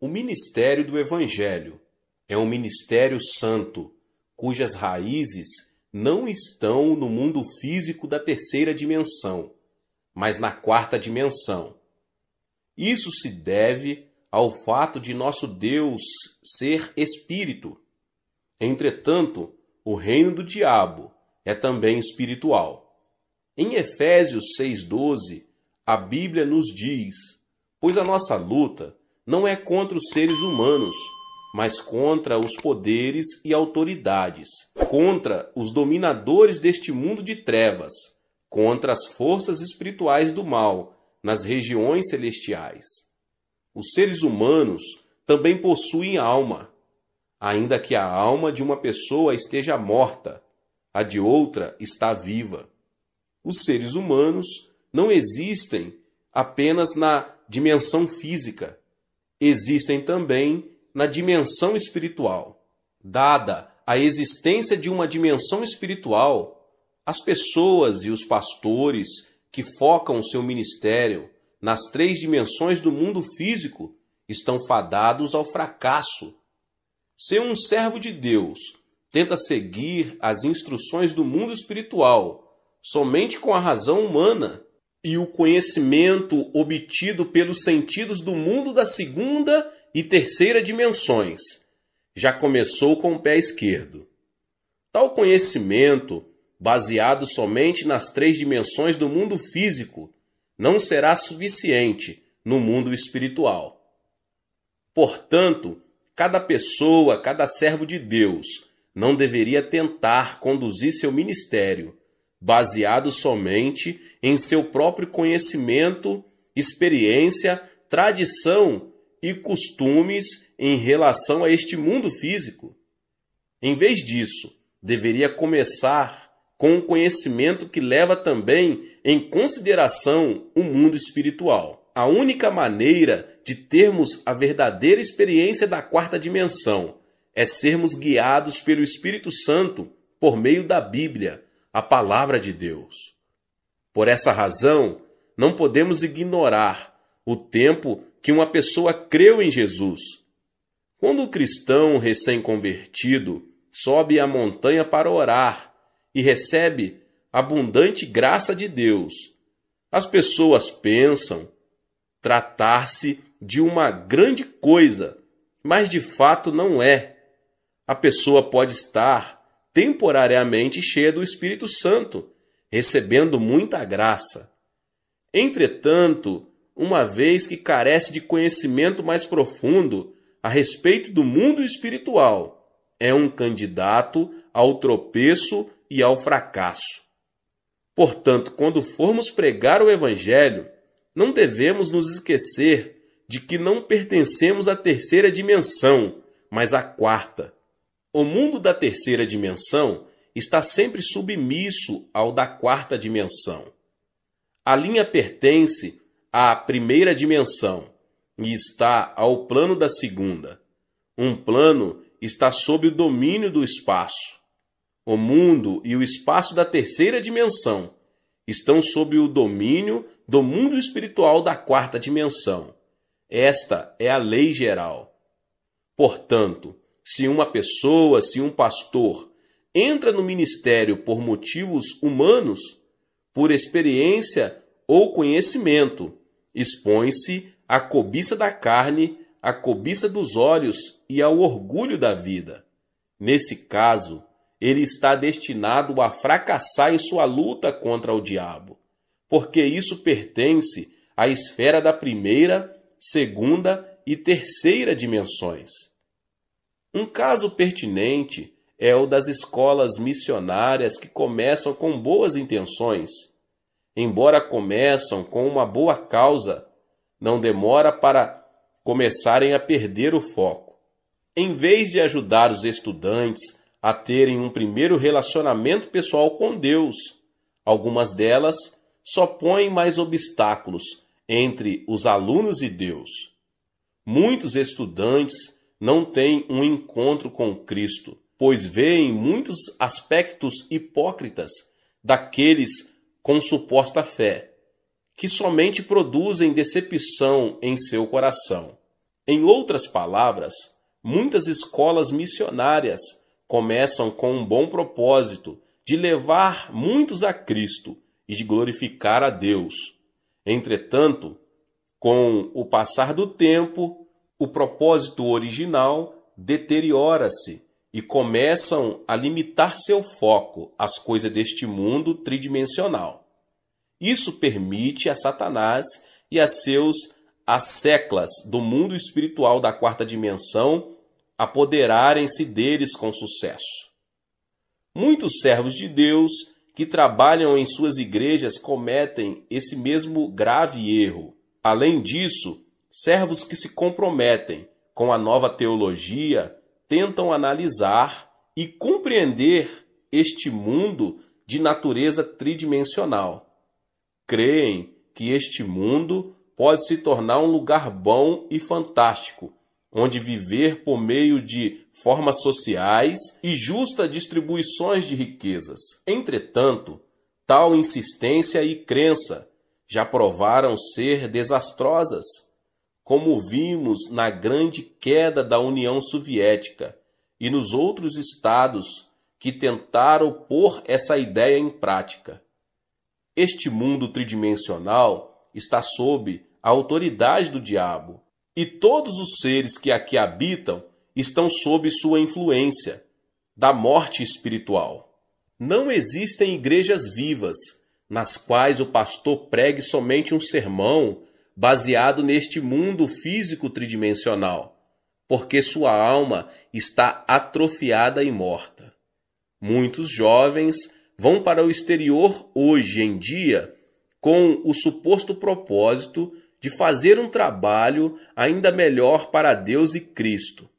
O ministério do Evangelho é um ministério santo, cujas raízes não estão no mundo físico da terceira dimensão, mas na quarta dimensão. Isso se deve ao fato de nosso Deus ser espírito. Entretanto, o reino do diabo é também espiritual. Em Efésios 6,12, a Bíblia nos diz: Pois a nossa luta não é contra os seres humanos, mas contra os poderes e autoridades, contra os dominadores deste mundo de trevas, contra as forças espirituais do mal nas regiões celestiais. Os seres humanos também possuem alma, ainda que a alma de uma pessoa esteja morta, a de outra está viva. Os seres humanos não existem apenas na dimensão física, existem também na dimensão espiritual. Dada a existência de uma dimensão espiritual, as pessoas e os pastores que focam seu ministério nas três dimensões do mundo físico estão fadados ao fracasso. Se um servo de Deus tenta seguir as instruções do mundo espiritual somente com a razão humana, e o conhecimento obtido pelos sentidos do mundo da segunda e terceira dimensões. Já começou com o pé esquerdo. Tal conhecimento, baseado somente nas três dimensões do mundo físico, não será suficiente no mundo espiritual. Portanto, cada pessoa, cada servo de Deus, não deveria tentar conduzir seu ministério baseado somente em seu próprio conhecimento, experiência, tradição e costumes em relação a este mundo físico. Em vez disso, deveria começar com o conhecimento que leva também em consideração o mundo espiritual. A única maneira de termos a verdadeira experiência da quarta dimensão é sermos guiados pelo Espírito Santo por meio da Bíblia a palavra de Deus. Por essa razão, não podemos ignorar o tempo que uma pessoa creu em Jesus. Quando o cristão recém-convertido sobe a montanha para orar e recebe abundante graça de Deus, as pessoas pensam tratar-se de uma grande coisa, mas de fato não é. A pessoa pode estar temporariamente cheia do Espírito Santo, recebendo muita graça. Entretanto, uma vez que carece de conhecimento mais profundo a respeito do mundo espiritual, é um candidato ao tropeço e ao fracasso. Portanto, quando formos pregar o Evangelho, não devemos nos esquecer de que não pertencemos à terceira dimensão, mas à quarta. O mundo da terceira dimensão está sempre submisso ao da quarta dimensão. A linha pertence à primeira dimensão e está ao plano da segunda. Um plano está sob o domínio do espaço. O mundo e o espaço da terceira dimensão estão sob o domínio do mundo espiritual da quarta dimensão. Esta é a lei geral. Portanto, se uma pessoa, se um pastor entra no ministério por motivos humanos, por experiência ou conhecimento, expõe-se à cobiça da carne, à cobiça dos olhos e ao orgulho da vida. Nesse caso, ele está destinado a fracassar em sua luta contra o diabo, porque isso pertence à esfera da primeira, segunda e terceira dimensões. Um caso pertinente é o das escolas missionárias que começam com boas intenções. Embora começam com uma boa causa, não demora para começarem a perder o foco. Em vez de ajudar os estudantes a terem um primeiro relacionamento pessoal com Deus, algumas delas só põem mais obstáculos entre os alunos e Deus. Muitos estudantes não têm um encontro com Cristo, pois veem muitos aspectos hipócritas daqueles com suposta fé, que somente produzem decepção em seu coração. Em outras palavras, muitas escolas missionárias começam com um bom propósito de levar muitos a Cristo e de glorificar a Deus. Entretanto, com o passar do tempo, o propósito original deteriora-se e começam a limitar seu foco às coisas deste mundo tridimensional. Isso permite a Satanás e a seus asseclas do mundo espiritual da quarta dimensão apoderarem-se deles com sucesso. Muitos servos de Deus que trabalham em suas igrejas cometem esse mesmo grave erro. Além disso, servos que se comprometem com a nova teologia tentam analisar e compreender este mundo de natureza tridimensional. Creem que este mundo pode se tornar um lugar bom e fantástico, onde viver por meio de formas sociais e justas distribuições de riquezas. Entretanto, tal insistência e crença já provaram ser desastrosas como vimos na grande queda da União Soviética e nos outros estados que tentaram pôr essa ideia em prática. Este mundo tridimensional está sob a autoridade do diabo, e todos os seres que aqui habitam estão sob sua influência da morte espiritual. Não existem igrejas vivas nas quais o pastor pregue somente um sermão baseado neste mundo físico tridimensional, porque sua alma está atrofiada e morta. Muitos jovens vão para o exterior hoje em dia com o suposto propósito de fazer um trabalho ainda melhor para Deus e Cristo.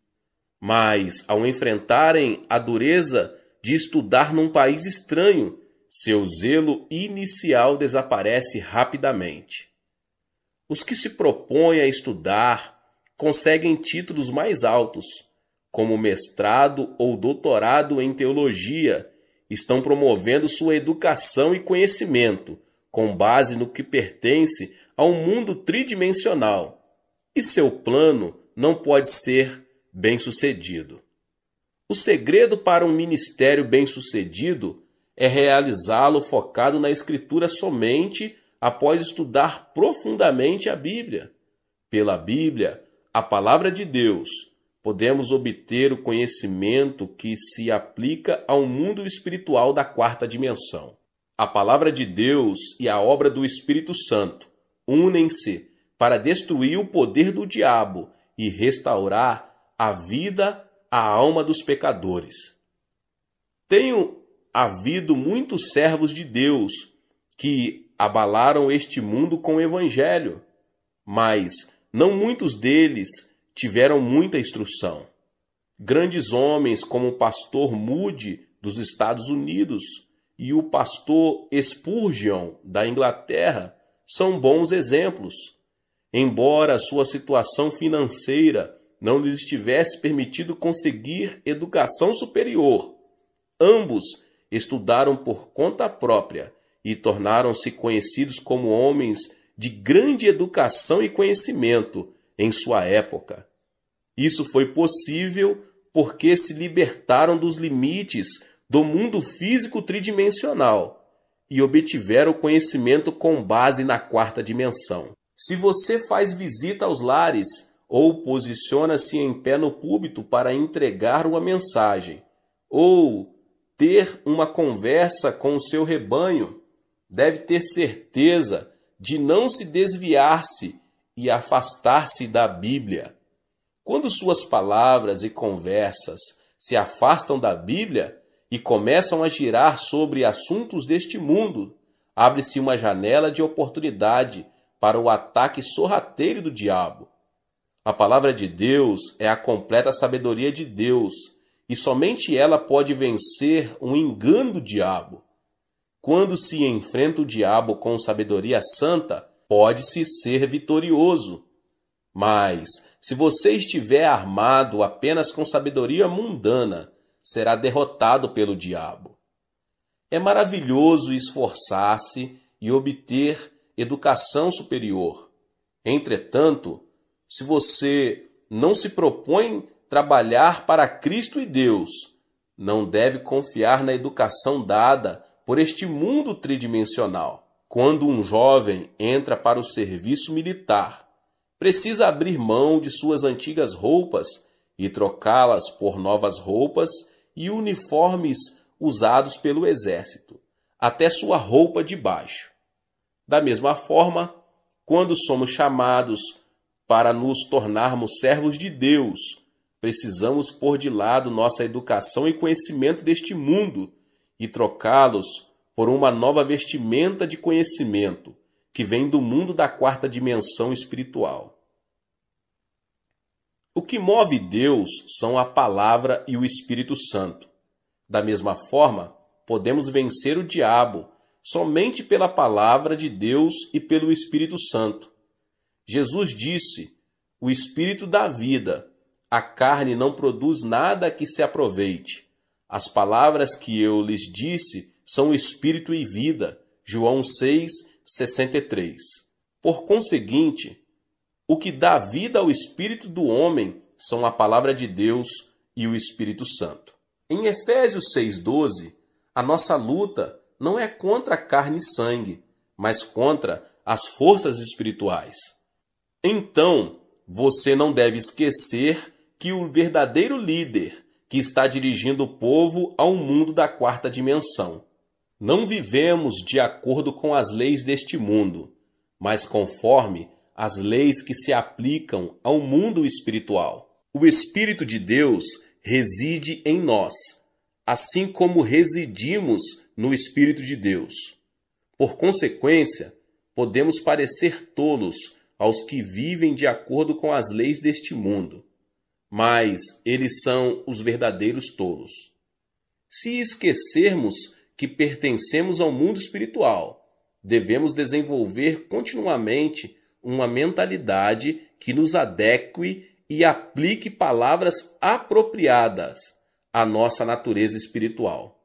Mas, ao enfrentarem a dureza de estudar num país estranho, seu zelo inicial desaparece rapidamente. Os que se propõem a estudar conseguem títulos mais altos, como mestrado ou doutorado em teologia, estão promovendo sua educação e conhecimento, com base no que pertence ao mundo tridimensional, e seu plano não pode ser bem-sucedido. O segredo para um ministério bem-sucedido é realizá-lo focado na Escritura somente após estudar profundamente a Bíblia. Pela Bíblia, a palavra de Deus, podemos obter o conhecimento que se aplica ao mundo espiritual da quarta dimensão. A palavra de Deus e a obra do Espírito Santo unem-se para destruir o poder do diabo e restaurar a vida à alma dos pecadores. Tenho havido muitos servos de Deus que abalaram este mundo com o evangelho, mas não muitos deles tiveram muita instrução. Grandes homens como o pastor Moody dos Estados Unidos e o pastor Spurgeon da Inglaterra são bons exemplos. Embora sua situação financeira não lhes tivesse permitido conseguir educação superior, ambos estudaram por conta própria e tornaram-se conhecidos como homens de grande educação e conhecimento em sua época. Isso foi possível porque se libertaram dos limites do mundo físico tridimensional e obtiveram conhecimento com base na quarta dimensão. Se você faz visita aos lares ou posiciona-se em pé no púlpito para entregar uma mensagem, ou ter uma conversa com o seu rebanho, deve ter certeza de não se desviar-se e afastar-se da Bíblia. Quando suas palavras e conversas se afastam da Bíblia e começam a girar sobre assuntos deste mundo, abre-se uma janela de oportunidade para o ataque sorrateiro do diabo. A palavra de Deus é a completa sabedoria de Deus e somente ela pode vencer um engano do diabo. Quando se enfrenta o diabo com sabedoria santa, pode-se ser vitorioso. Mas, se você estiver armado apenas com sabedoria mundana, será derrotado pelo diabo. É maravilhoso esforçar-se e obter educação superior. Entretanto, se você não se propõe trabalhar para Cristo e Deus, não deve confiar na educação dada por este mundo tridimensional. Quando um jovem entra para o serviço militar, precisa abrir mão de suas antigas roupas e trocá-las por novas roupas e uniformes usados pelo exército, até sua roupa de baixo. Da mesma forma, quando somos chamados para nos tornarmos servos de Deus, precisamos pôr de lado nossa educação e conhecimento deste mundo e trocá-los por uma nova vestimenta de conhecimento que vem do mundo da quarta dimensão espiritual. O que move Deus são a palavra e o Espírito Santo. Da mesma forma, podemos vencer o diabo somente pela palavra de Deus e pelo Espírito Santo. Jesus disse: O Espírito dá vida, a carne não produz nada que se aproveite. As palavras que eu lhes disse são espírito e vida. João 6, 63. Por conseguinte, o que dá vida ao espírito do homem são a palavra de Deus e o Espírito Santo. Em Efésios 6,12, a nossa luta não é contra carne e sangue, mas contra as forças espirituais. Então, você não deve esquecer que o verdadeiro líder que está dirigindo o povo ao mundo da quarta dimensão. Não vivemos de acordo com as leis deste mundo, mas conforme as leis que se aplicam ao mundo espiritual. O Espírito de Deus reside em nós, assim como residimos no Espírito de Deus. Por consequência, podemos parecer tolos aos que vivem de acordo com as leis deste mundo, mas eles são os verdadeiros tolos. Se esquecermos que pertencemos ao mundo espiritual, devemos desenvolver continuamente uma mentalidade que nos adeque e aplique palavras apropriadas à nossa natureza espiritual.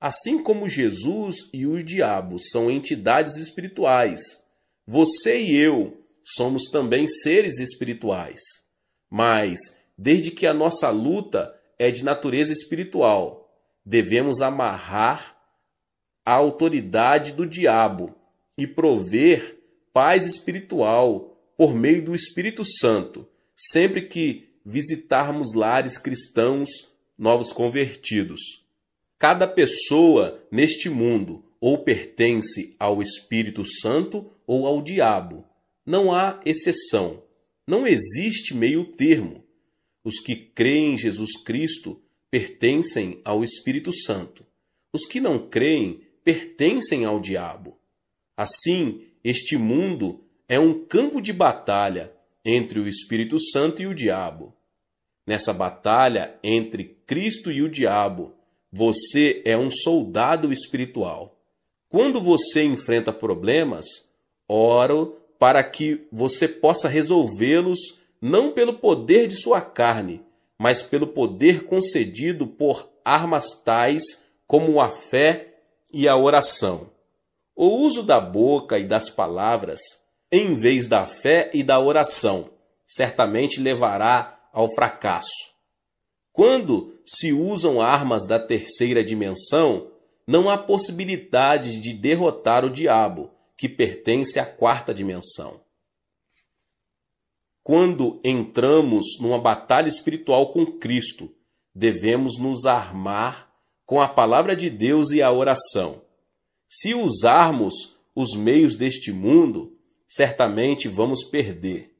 Assim como Jesus e o diabo são entidades espirituais, você e eu somos também seres espirituais. Mas, desde que a nossa luta é de natureza espiritual, devemos amarrar a autoridade do diabo e prover paz espiritual por meio do Espírito Santo, sempre que visitarmos lares cristãos novos convertidos. Cada pessoa neste mundo ou pertence ao Espírito Santo ou ao diabo. Não há exceção. Não existe meio-termo. Os que creem em Jesus Cristo pertencem ao Espírito Santo. Os que não creem pertencem ao diabo. Assim, este mundo é um campo de batalha entre o Espírito Santo e o diabo. Nessa batalha entre Cristo e o diabo, você é um soldado espiritual. Quando você enfrenta problemas, oro para que você possa resolvê-los não pelo poder de sua carne, mas pelo poder concedido por armas tais como a fé e a oração. O uso da boca e das palavras, em vez da fé e da oração, certamente levará ao fracasso. Quando se usam armas da terceira dimensão, não há possibilidade de derrotar o diabo, que pertence à quarta dimensão. Quando entramos numa batalha espiritual com Cristo, devemos nos armar com a palavra de Deus e a oração. Se usarmos os meios deste mundo, certamente vamos perder.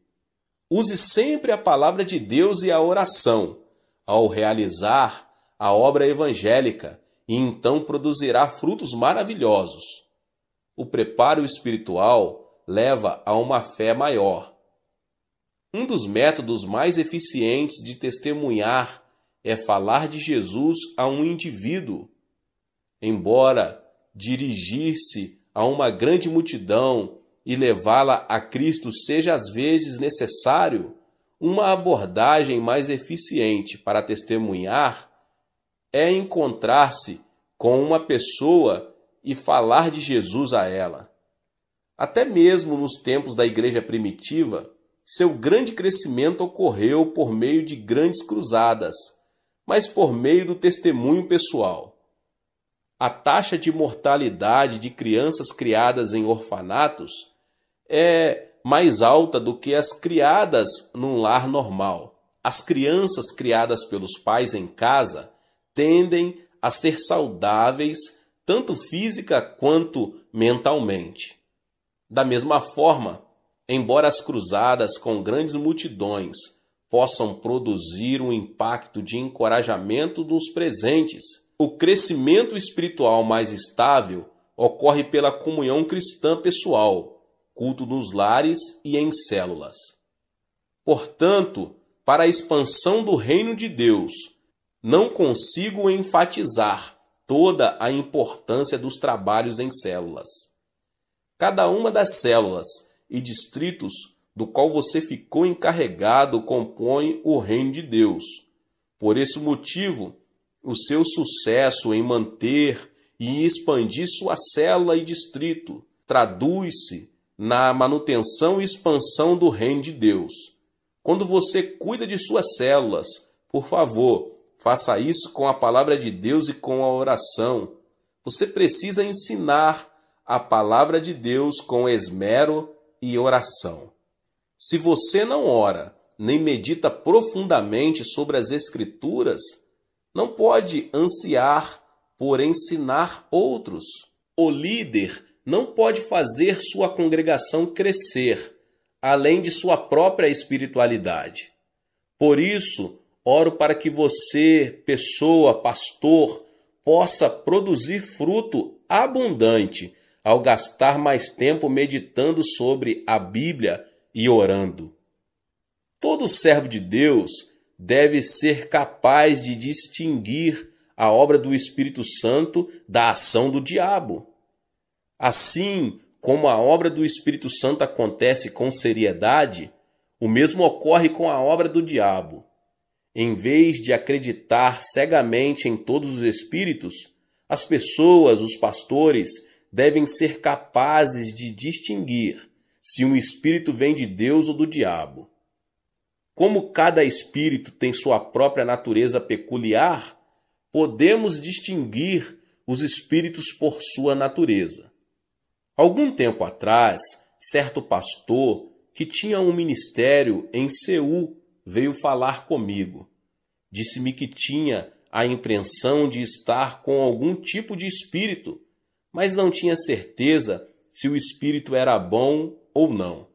Use sempre a palavra de Deus e a oração ao realizar a obra evangélica e então produzirá frutos maravilhosos. O preparo espiritual leva a uma fé maior. Um dos métodos mais eficientes de testemunhar é falar de Jesus a um indivíduo. Embora dirigir-se a uma grande multidão e levá-la a Cristo seja às vezes necessário, uma abordagem mais eficiente para testemunhar é encontrar-se com uma pessoa e falar de Jesus a ela. Até mesmo nos tempos da igreja primitiva, seu grande crescimento ocorreu por meio de grandes cruzadas, mas por meio do testemunho pessoal. A taxa de mortalidade de crianças criadas em orfanatos é mais alta do que as criadas num lar normal. As crianças criadas pelos pais em casa tendem a ser saudáveis tanto física quanto mentalmente. Da mesma forma, embora as cruzadas com grandes multidões possam produzir um impacto de encorajamento dos presentes, o crescimento espiritual mais estável ocorre pela comunhão cristã pessoal, culto nos lares e em células. Portanto, para a expansão do reino de Deus, não consigo enfatizar toda a importância dos trabalhos em células. Cada uma das células e distritos do qual você ficou encarregado compõe o reino de Deus. Por esse motivo, o seu sucesso em manter e expandir sua célula e distrito traduz-se na manutenção e expansão do reino de Deus. Quando você cuida de suas células, por favor, Faça isso com a palavra de Deus e com a oração. Você precisa ensinar a palavra de Deus com esmero e oração. Se você não ora nem medita profundamente sobre as Escrituras, não pode ansiar por ensinar outros. O líder não pode fazer sua congregação crescer, além de sua própria espiritualidade. Por isso, Oro para que você, pessoa, pastor, possa produzir fruto abundante ao gastar mais tempo meditando sobre a Bíblia e orando. Todo servo de Deus deve ser capaz de distinguir a obra do Espírito Santo da ação do diabo. Assim como a obra do Espírito Santo acontece com seriedade, o mesmo ocorre com a obra do diabo. Em vez de acreditar cegamente em todos os espíritos, as pessoas, os pastores, devem ser capazes de distinguir se um espírito vem de Deus ou do diabo. Como cada espírito tem sua própria natureza peculiar, podemos distinguir os espíritos por sua natureza. Algum tempo atrás, certo pastor que tinha um ministério em Seul veio falar comigo. Disse-me que tinha a impressão de estar com algum tipo de espírito, mas não tinha certeza se o espírito era bom ou não.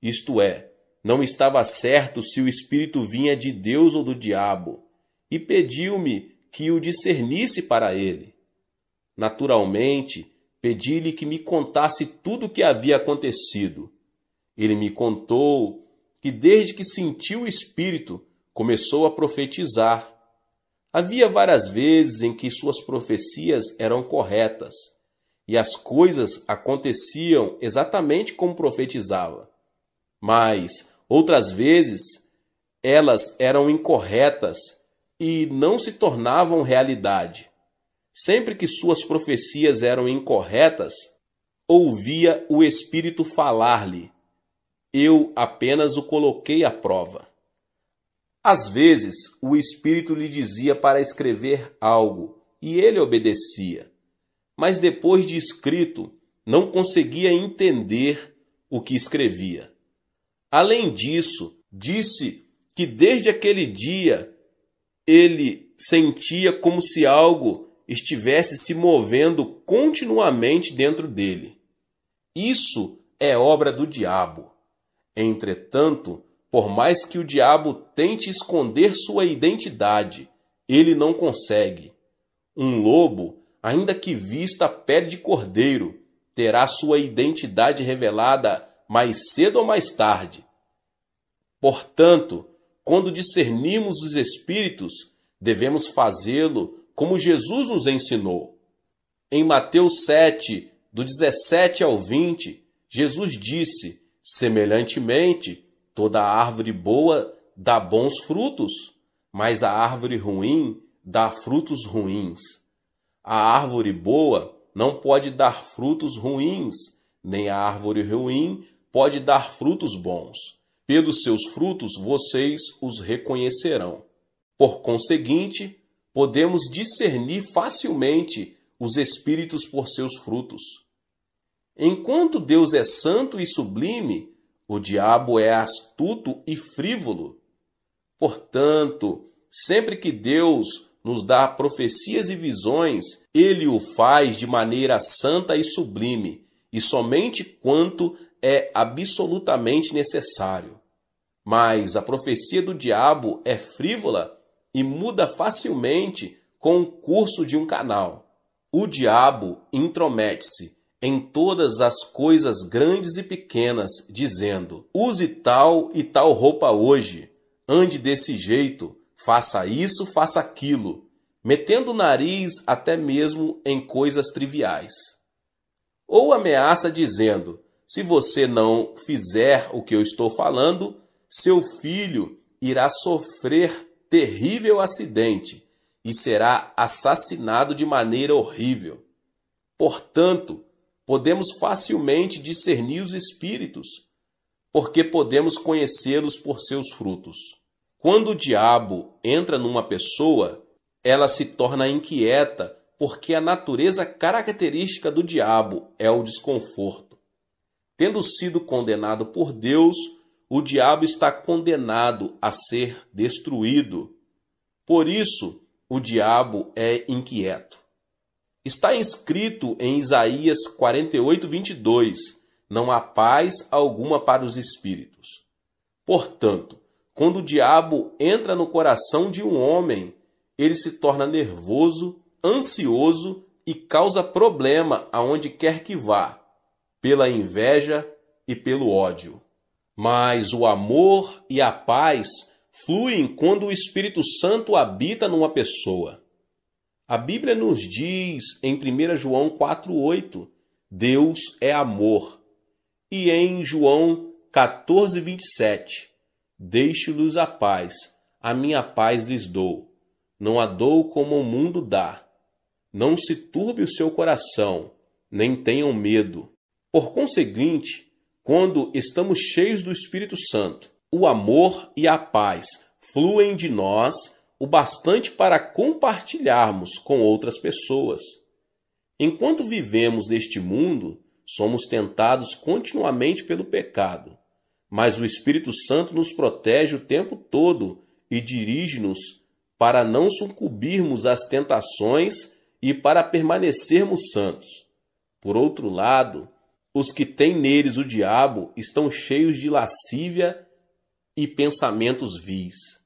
Isto é, não estava certo se o espírito vinha de Deus ou do diabo, e pediu-me que o discernisse para ele. Naturalmente, pedi-lhe que me contasse tudo o que havia acontecido. Ele me contou que desde que sentiu o Espírito começou a profetizar. Havia várias vezes em que suas profecias eram corretas e as coisas aconteciam exatamente como profetizava. Mas outras vezes elas eram incorretas e não se tornavam realidade. Sempre que suas profecias eram incorretas, ouvia o Espírito falar-lhe eu apenas o coloquei à prova. Às vezes, o Espírito lhe dizia para escrever algo e ele obedecia, mas depois de escrito, não conseguia entender o que escrevia. Além disso, disse que desde aquele dia ele sentia como se algo estivesse se movendo continuamente dentro dele. Isso é obra do diabo. Entretanto, por mais que o diabo tente esconder sua identidade, ele não consegue. Um lobo, ainda que vista pele de cordeiro, terá sua identidade revelada mais cedo ou mais tarde. Portanto, quando discernimos os espíritos, devemos fazê-lo como Jesus nos ensinou. Em Mateus 7, do 17 ao 20, Jesus disse: Semelhantemente, toda árvore boa dá bons frutos, mas a árvore ruim dá frutos ruins. A árvore boa não pode dar frutos ruins, nem a árvore ruim pode dar frutos bons. Pelos seus frutos vocês os reconhecerão. Por conseguinte, podemos discernir facilmente os espíritos por seus frutos. Enquanto Deus é santo e sublime, o diabo é astuto e frívolo. Portanto, sempre que Deus nos dá profecias e visões, ele o faz de maneira santa e sublime, e somente quanto é absolutamente necessário. Mas a profecia do diabo é frívola e muda facilmente com o curso de um canal. O diabo intromete-se em todas as coisas grandes e pequenas, dizendo: use tal e tal roupa hoje, ande desse jeito, faça isso, faça aquilo, metendo o nariz até mesmo em coisas triviais. Ou ameaça dizendo: se você não fizer o que eu estou falando, seu filho irá sofrer terrível acidente e será assassinado de maneira horrível. Portanto, podemos facilmente discernir os espíritos, porque podemos conhecê-los por seus frutos. Quando o diabo entra numa pessoa, ela se torna inquieta, porque a natureza característica do diabo é o desconforto. Tendo sido condenado por Deus, o diabo está condenado a ser destruído. Por isso, o diabo é inquieto. Está escrito em Isaías 48, 22: Não há paz alguma para os espíritos. Portanto, quando o diabo entra no coração de um homem, ele se torna nervoso, ansioso e causa problema aonde quer que vá, pela inveja e pelo ódio. Mas o amor e a paz fluem quando o Espírito Santo habita numa pessoa. A Bíblia nos diz em 1 João 4,8: Deus é amor. E em João 14, 27, Deixe-lhes a paz, a minha paz lhes dou. Não a dou como o mundo dá. Não se turbe o seu coração, nem tenham medo. Por conseguinte, quando estamos cheios do Espírito Santo, o amor e a paz fluem de nós o bastante para compartilharmos com outras pessoas. Enquanto vivemos neste mundo, somos tentados continuamente pelo pecado, mas o Espírito Santo nos protege o tempo todo e dirige-nos para não sucumbirmos às tentações e para permanecermos santos. Por outro lado, os que têm neles o diabo estão cheios de lascívia e pensamentos vis.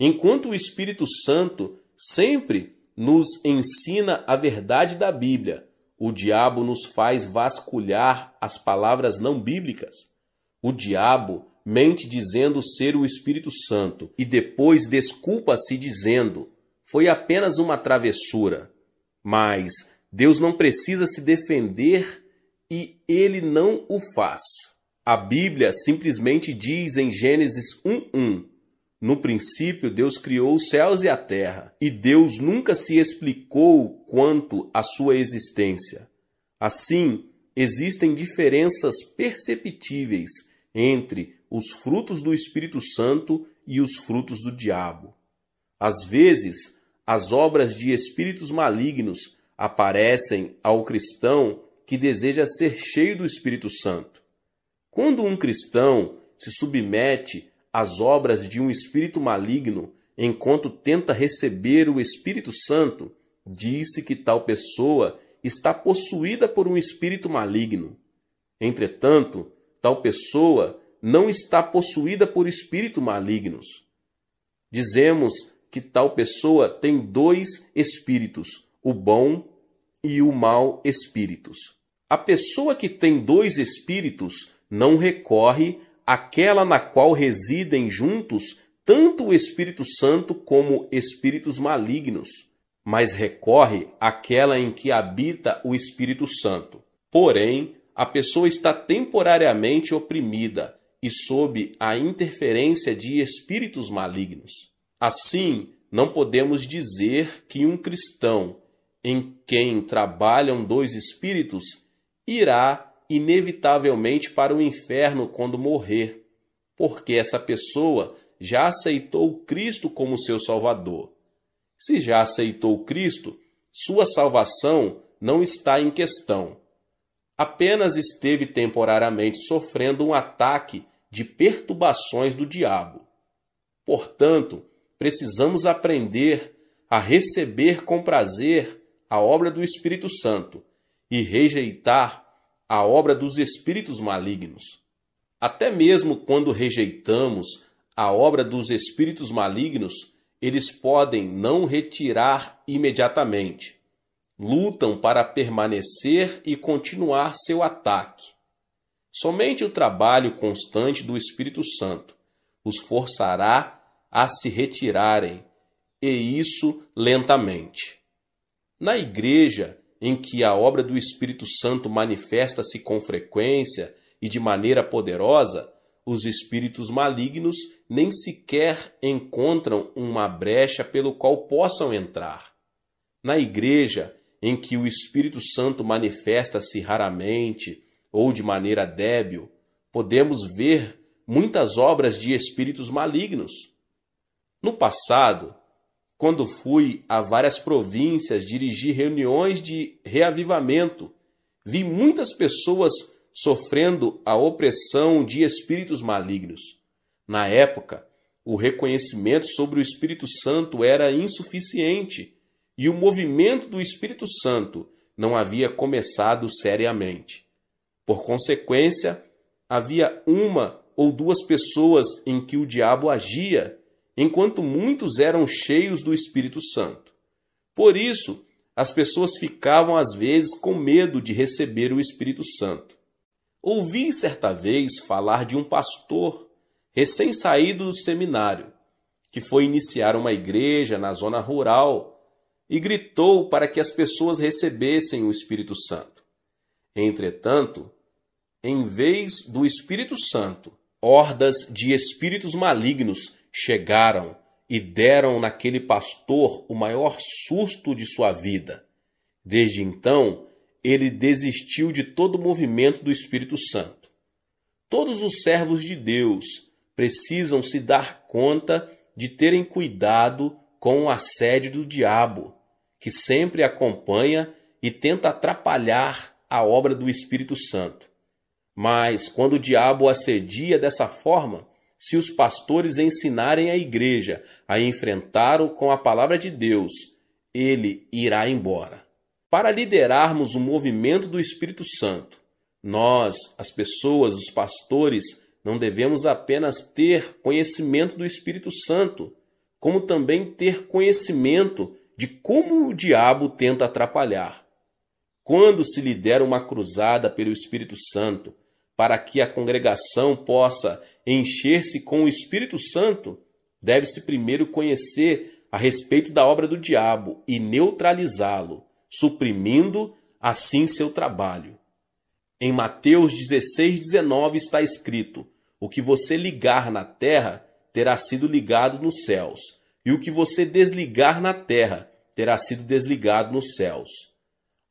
Enquanto o Espírito Santo sempre nos ensina a verdade da Bíblia, o diabo nos faz vasculhar as palavras não bíblicas. O diabo mente dizendo ser o Espírito Santo e depois desculpa-se dizendo: foi apenas uma travessura. Mas Deus não precisa se defender e ele não o faz. A Bíblia simplesmente diz em Gênesis 1:1: no princípio, Deus criou os céus e a terra, e Deus nunca se explicou quanto à sua existência. Assim, existem diferenças perceptíveis entre os frutos do Espírito Santo e os frutos do diabo. Às vezes, as obras de espíritos malignos aparecem ao cristão que deseja ser cheio do Espírito Santo. Quando um cristão se submete as obras de um espírito maligno enquanto tenta receber o Espírito Santo, disse que tal pessoa está possuída por um espírito maligno. Entretanto, tal pessoa não está possuída por espíritos malignos. Dizemos que tal pessoa tem dois espíritos, o bom e o mau espíritos. A pessoa que tem dois espíritos não recorre aquela na qual residem juntos tanto o Espírito Santo como espíritos malignos, mas recorre àquela em que habita o Espírito Santo. Porém, a pessoa está temporariamente oprimida e sob a interferência de espíritos malignos. Assim, não podemos dizer que um cristão em quem trabalham dois espíritos irá inevitavelmente para o inferno quando morrer, porque essa pessoa já aceitou Cristo como seu Salvador. Se já aceitou Cristo, sua salvação não está em questão. Apenas esteve temporariamente sofrendo um ataque de perturbações do diabo. Portanto, precisamos aprender a receber com prazer a obra do Espírito Santo e rejeitar a obra dos espíritos malignos. Até mesmo quando rejeitamos a obra dos espíritos malignos, eles podem não retirar imediatamente. Lutam para permanecer e continuar seu ataque. Somente o trabalho constante do Espírito Santo os forçará a se retirarem, e isso lentamente. Na igreja, em que a obra do Espírito Santo manifesta-se com frequência e de maneira poderosa, os espíritos malignos nem sequer encontram uma brecha pelo qual possam entrar. Na igreja, em que o Espírito Santo manifesta-se raramente ou de maneira débil, podemos ver muitas obras de espíritos malignos. No passado, quando fui a várias províncias dirigir reuniões de reavivamento, vi muitas pessoas sofrendo a opressão de espíritos malignos. Na época, o reconhecimento sobre o Espírito Santo era insuficiente e o movimento do Espírito Santo não havia começado seriamente. Por consequência, havia uma ou duas pessoas em que o diabo agia enquanto muitos eram cheios do Espírito Santo. Por isso, as pessoas ficavam às vezes com medo de receber o Espírito Santo. Ouvi certa vez falar de um pastor recém-saído do seminário, que foi iniciar uma igreja na zona rural e gritou para que as pessoas recebessem o Espírito Santo. Entretanto, em vez do Espírito Santo, hordas de espíritos malignos chegaram e deram naquele pastor o maior susto de sua vida. Desde então, ele desistiu de todo o movimento do Espírito Santo. Todos os servos de Deus precisam se dar conta de terem cuidado com o assédio do diabo, que sempre acompanha e tenta atrapalhar a obra do Espírito Santo. Mas quando o diabo assedia dessa forma, se os pastores ensinarem a igreja a enfrentá-lo com a palavra de Deus, ele irá embora. Para liderarmos o movimento do Espírito Santo, nós, as pessoas, os pastores, não devemos apenas ter conhecimento do Espírito Santo, como também ter conhecimento de como o diabo tenta atrapalhar. Quando se lidera uma cruzada pelo Espírito Santo, para que a congregação possa encher-se com o Espírito Santo, deve-se primeiro conhecer a respeito da obra do diabo e neutralizá-lo, suprimindo assim seu trabalho. Em Mateus 16, 19 está escrito: O que você ligar na terra terá sido ligado nos céus, e o que você desligar na terra terá sido desligado nos céus.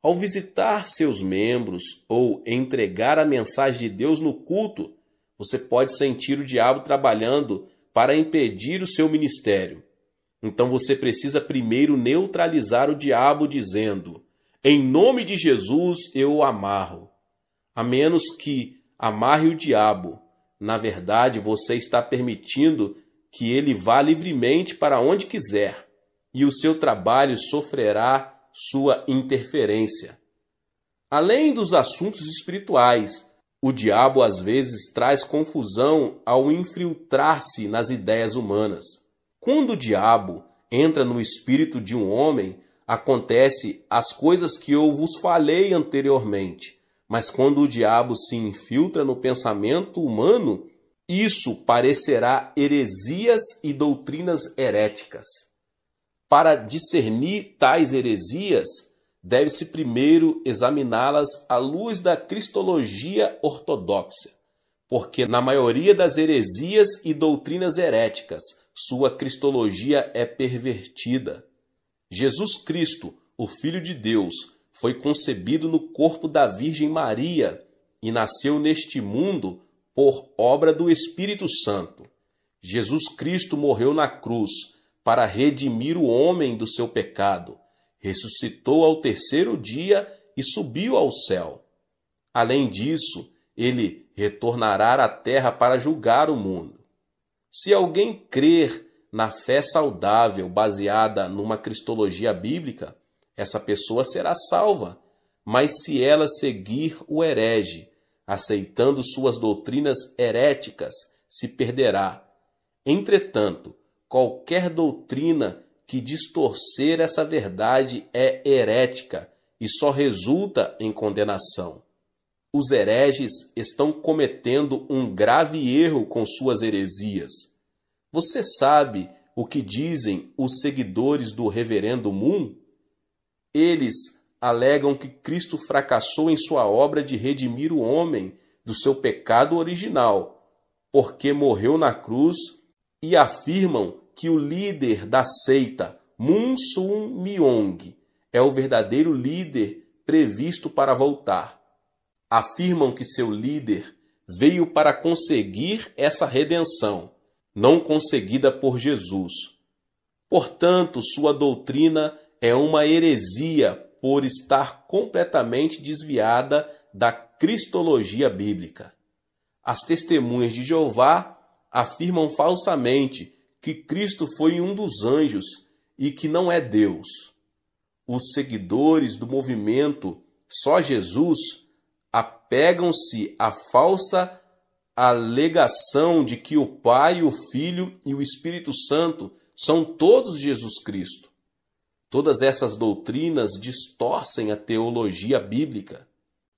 Ao visitar seus membros ou entregar a mensagem de Deus no culto, você pode sentir o diabo trabalhando para impedir o seu ministério. Então você precisa primeiro neutralizar o diabo dizendo: Em nome de Jesus eu o amarro. A menos que amarre o diabo, na verdade você está permitindo que ele vá livremente para onde quiser, e o seu trabalho sofrerá sua interferência. Além dos assuntos espirituais, o diabo às vezes traz confusão ao infiltrar-se nas ideias humanas. Quando o diabo entra no espírito de um homem, acontece as coisas que eu vos falei anteriormente. Mas quando o diabo se infiltra no pensamento humano, isso parecerá heresias e doutrinas heréticas. Para discernir tais heresias, deve-se primeiro examiná-las à luz da cristologia ortodoxa, porque na maioria das heresias e doutrinas heréticas, sua cristologia é pervertida. Jesus Cristo, o Filho de Deus, foi concebido no corpo da Virgem Maria e nasceu neste mundo por obra do Espírito Santo. Jesus Cristo morreu na cruz para redimir o homem do seu pecado, ressuscitou ao terceiro dia e subiu ao céu. Além disso, ele retornará à terra para julgar o mundo. Se alguém crer na fé saudável baseada numa cristologia bíblica, essa pessoa será salva. Mas se ela seguir o herege, aceitando suas doutrinas heréticas, se perderá. Entretanto, Qualquer doutrina que distorcer essa verdade é herética e só resulta em condenação. Os hereges estão cometendo um grave erro com suas heresias. Você sabe o que dizem os seguidores do reverendo Moon? Eles alegam que Cristo fracassou em sua obra de redimir o homem do seu pecado original, porque morreu na cruz e afirmam que o líder da seita, Moon-Sun Myong, é o verdadeiro líder previsto para voltar. Afirmam que seu líder veio para conseguir essa redenção, não conseguida por Jesus. Portanto, sua doutrina é uma heresia por estar completamente desviada da cristologia bíblica. As testemunhas de Jeová afirmam falsamente que Cristo foi um dos anjos e que não é Deus. Os seguidores do movimento Só Jesus apegam-se à falsa alegação de que o Pai, o Filho e o Espírito Santo são todos Jesus Cristo. Todas essas doutrinas distorcem a teologia bíblica.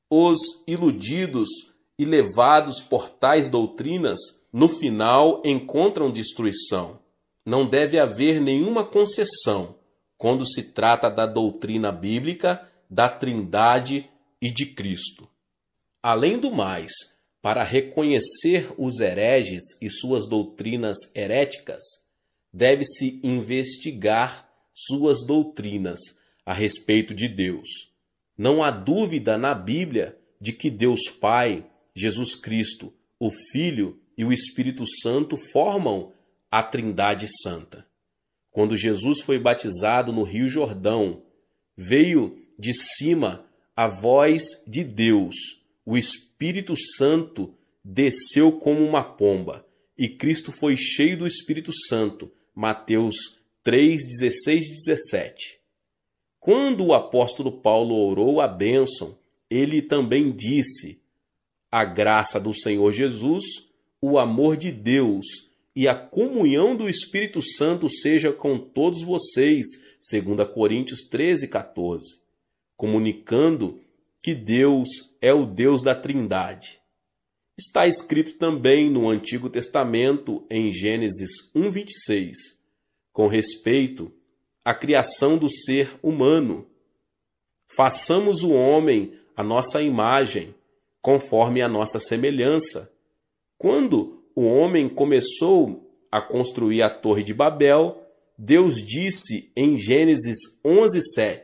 Os iludidos e levados por tais doutrinas no final encontram destruição. Não deve haver nenhuma concessão quando se trata da doutrina bíblica da Trindade e de Cristo. Além do mais, para reconhecer os hereges e suas doutrinas heréticas, deve-se investigar suas doutrinas a respeito de Deus. Não há dúvida na Bíblia de que Deus Pai, Jesus Cristo, o Filho e o Espírito Santo formam a Trindade Santa. Quando Jesus foi batizado no Rio Jordão, veio de cima a voz de Deus. O Espírito Santo desceu como uma pomba e Cristo foi cheio do Espírito Santo. Mateus 3, 16 e 17. Quando o apóstolo Paulo orou a bênção, ele também disse: A graça do Senhor Jesus o amor de Deus e a comunhão do Espírito Santo seja com todos vocês, segundo Coríntios 13, 14, comunicando que Deus é o Deus da Trindade. Está escrito também no Antigo Testamento, em Gênesis 1:26, com respeito à criação do ser humano. Façamos o homem a nossa imagem, conforme a nossa semelhança quando o homem começou a construir a Torre de Babel, Deus disse em Gênesis 11:7: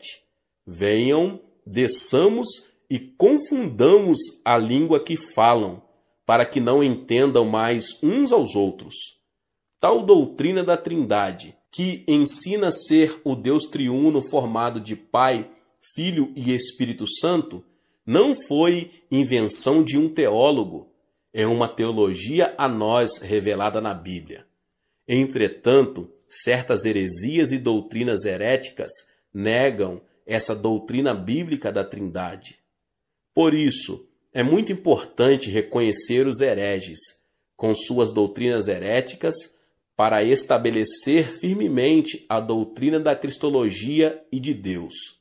Venham, desçamos e confundamos a língua que falam, para que não entendam mais uns aos outros. Tal doutrina da Trindade, que ensina ser o Deus triuno formado de Pai, Filho e Espírito Santo, não foi invenção de um teólogo, é uma teologia a nós revelada na Bíblia. Entretanto, certas heresias e doutrinas heréticas negam essa doutrina bíblica da Trindade. Por isso, é muito importante reconhecer os hereges, com suas doutrinas heréticas, para estabelecer firmemente a doutrina da Cristologia e de Deus.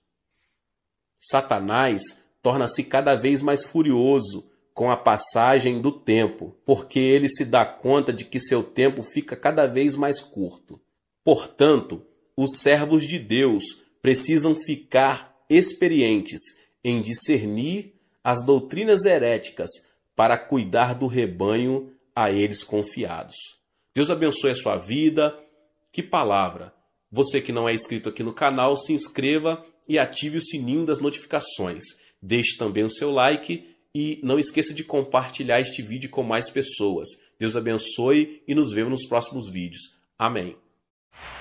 Satanás torna-se cada vez mais furioso com a passagem do tempo, porque ele se dá conta de que seu tempo fica cada vez mais curto. Portanto, os servos de Deus precisam ficar experientes em discernir as doutrinas heréticas para cuidar do rebanho a eles confiados. Deus abençoe a sua vida. Que palavra! Você que não é inscrito aqui no canal, se inscreva e ative o sininho das notificações. Deixe também o seu like e não esqueça de compartilhar este vídeo com mais pessoas. Deus abençoe e nos vemos nos próximos vídeos. Amém.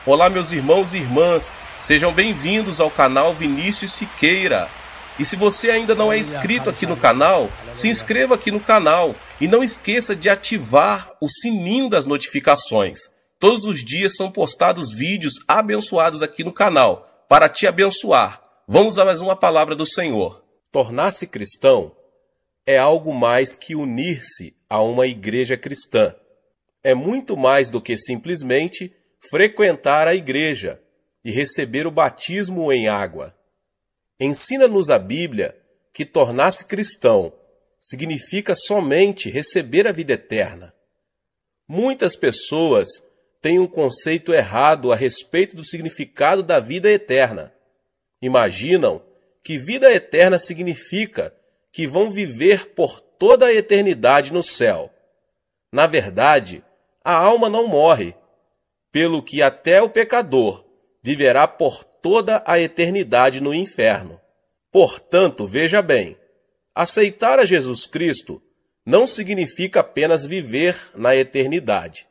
Olá, meus irmãos e irmãs. Sejam bem-vindos ao canal Vinícius Siqueira. E se você ainda não é inscrito aqui no canal, se inscreva aqui no canal e não esqueça de ativar o sininho das notificações. Todos os dias são postados vídeos abençoados aqui no canal para te abençoar. Vamos a mais uma palavra do Senhor. Tornar-se cristão é algo mais que unir-se a uma igreja cristã. É muito mais do que simplesmente frequentar a igreja e receber o batismo em água. Ensina-nos a Bíblia que tornar-se cristão significa somente receber a vida eterna. Muitas pessoas têm um conceito errado a respeito do significado da vida eterna. Imaginam que vida eterna significa que vão viver por toda a eternidade no céu. Na verdade, a alma não morre, pelo que até o pecador viverá por toda a eternidade no inferno. Portanto, veja bem, aceitar a Jesus Cristo não significa apenas viver na eternidade.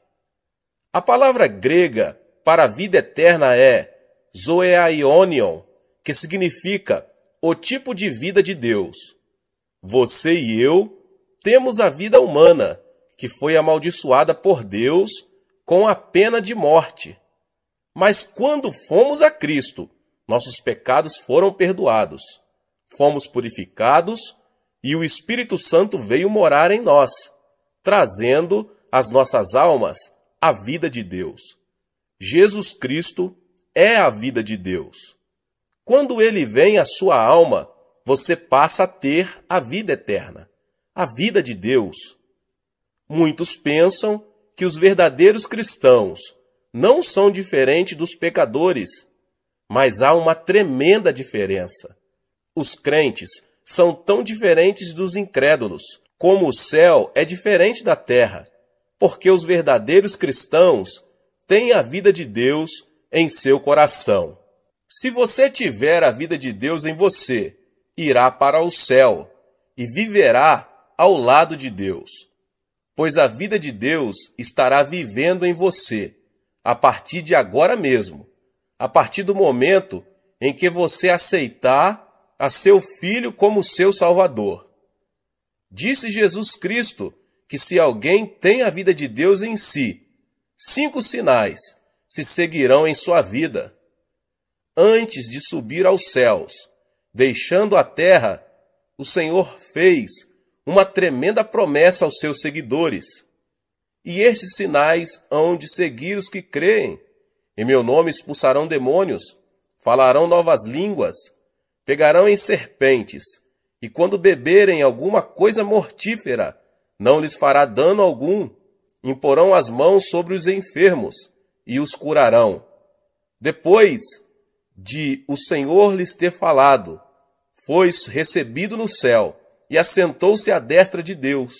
A palavra grega para a vida eterna é zoeaionion, que significa o tipo de vida de Deus. Você e eu temos a vida humana, que foi amaldiçoada por Deus com a pena de morte. Mas quando fomos a Cristo, nossos pecados foram perdoados, fomos purificados e o Espírito Santo veio morar em nós, trazendo às nossas almas a vida de Deus. Jesus Cristo é a vida de Deus. Quando ele vem à sua alma, você passa a ter a vida eterna, a vida de Deus. Muitos pensam que os verdadeiros cristãos não são diferentes dos pecadores, mas há uma tremenda diferença. Os crentes são tão diferentes dos incrédulos, como o céu é diferente da terra, porque os verdadeiros cristãos têm a vida de Deus em seu coração. Se você tiver a vida de Deus em você irá para o céu e viverá ao lado de Deus. Pois a vida de Deus estará vivendo em você a partir de agora mesmo, a partir do momento em que você aceitar a seu filho como seu Salvador. Disse Jesus Cristo que se alguém tem a vida de Deus em si, cinco sinais se seguirão em sua vida. Antes de subir aos céus, deixando a terra, o Senhor fez uma tremenda promessa aos seus seguidores. E estes sinais hão de seguir os que creem. Em meu nome expulsarão demônios, falarão novas línguas, pegarão em serpentes, e quando beberem alguma coisa mortífera, não lhes fará dano algum. Imporão as mãos sobre os enfermos e os curarão. Depois de o Senhor lhes ter falado, foi recebido no céu e assentou-se à destra de Deus.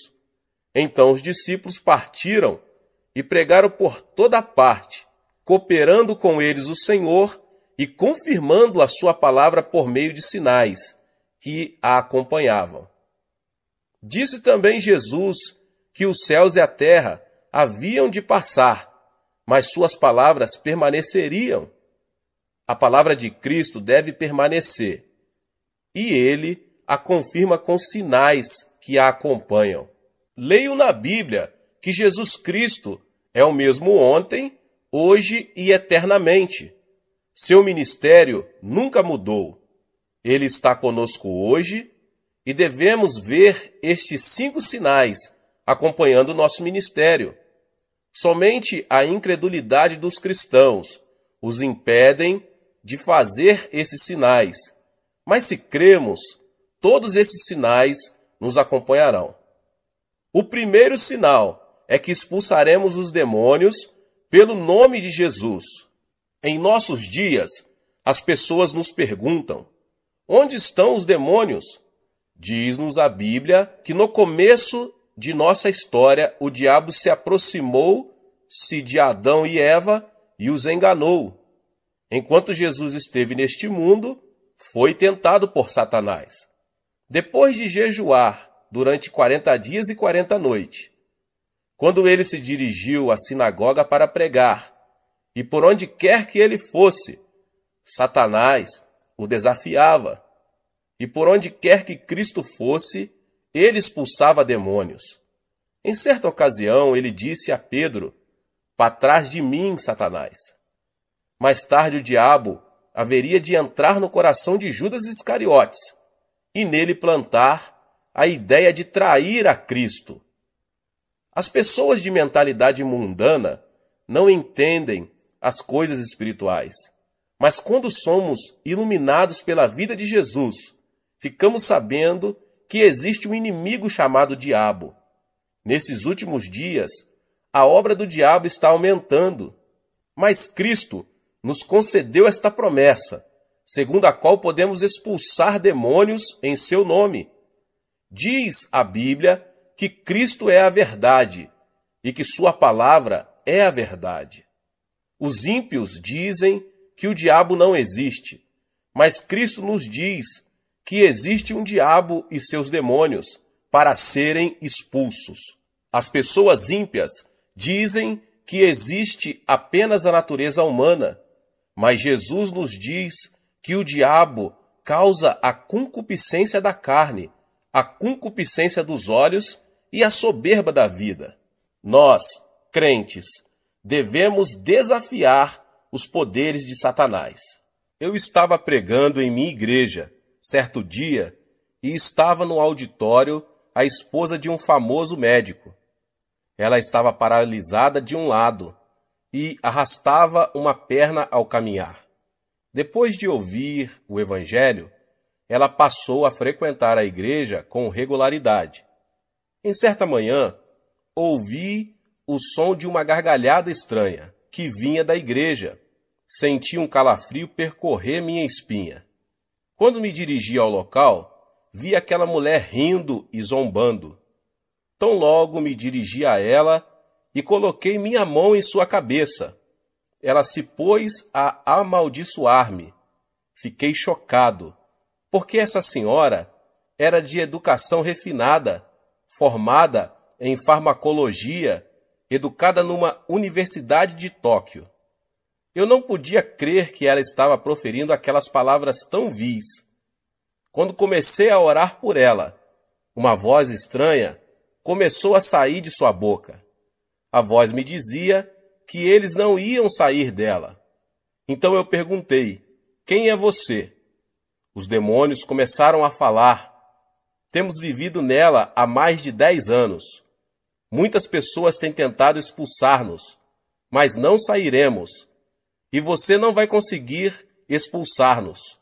Então os discípulos partiram e pregaram por toda parte, cooperando com eles o Senhor e confirmando a sua palavra por meio de sinais que a acompanhavam. Disse também Jesus que os céus e a terra haviam de passar, mas suas palavras permaneceriam a palavra de Cristo deve permanecer, e ele a confirma com sinais que a acompanham. Leio na Bíblia que Jesus Cristo é o mesmo ontem, hoje e eternamente. Seu ministério nunca mudou. Ele está conosco hoje e devemos ver estes cinco sinais acompanhando nosso ministério. Somente a incredulidade dos cristãos os impedem de fazer esses sinais. Mas se cremos, todos esses sinais nos acompanharão. O primeiro sinal é que expulsaremos os demônios pelo nome de Jesus. Em nossos dias, as pessoas nos perguntam: onde estão os demônios? Diz-nos a Bíblia que no começo de nossa história o diabo se aproximou-se de Adão e Eva e os enganou. Enquanto Jesus esteve neste mundo, foi tentado por Satanás. Depois de jejuar durante 40 dias e 40 noites, quando ele se dirigiu à sinagoga para pregar, e por onde quer que ele fosse, Satanás o desafiava. E por onde quer que Cristo fosse, ele expulsava demônios. Em certa ocasião, ele disse a Pedro: Para trás de mim, Satanás. Mais tarde o diabo haveria de entrar no coração de Judas Iscariotes e nele plantar a ideia de trair a Cristo. As pessoas de mentalidade mundana não entendem as coisas espirituais. Mas quando somos iluminados pela vida de Jesus, ficamos sabendo que existe um inimigo chamado diabo. Nesses últimos dias, a obra do diabo está aumentando, mas Cristo nos concedeu esta promessa, segundo a qual podemos expulsar demônios em seu nome. Diz a Bíblia que Cristo é a verdade e que Sua palavra é a verdade. Os ímpios dizem que o diabo não existe, mas Cristo nos diz que existe um diabo e seus demônios para serem expulsos. As pessoas ímpias dizem que existe apenas a natureza humana mas Jesus nos diz que o diabo causa a concupiscência da carne, a concupiscência dos olhos e a soberba da vida. Nós, crentes, devemos desafiar os poderes de Satanás. Eu estava pregando em minha igreja certo dia e estava no auditório a esposa de um famoso médico. Ela estava paralisada de um lado e arrastava uma perna ao caminhar. Depois de ouvir o Evangelho, ela passou a frequentar a igreja com regularidade. Em certa manhã, ouvi o som de uma gargalhada estranha que vinha da igreja. Senti um calafrio percorrer minha espinha. Quando me dirigi ao local, vi aquela mulher rindo e zombando. Tão logo me dirigi a ela, e coloquei minha mão em sua cabeça. Ela se pôs a amaldiçoar-me. Fiquei chocado, porque essa senhora era de educação refinada, formada em farmacologia, educada numa universidade de Tóquio. Eu não podia crer que ela estava proferindo aquelas palavras tão vis. Quando comecei a orar por ela, uma voz estranha começou a sair de sua boca. A voz me dizia que eles não iam sair dela. Então eu perguntei: Quem é você? Os demônios começaram a falar. Temos vivido nela há mais de dez anos. Muitas pessoas têm tentado expulsar-nos, mas não sairemos. E você não vai conseguir expulsar-nos.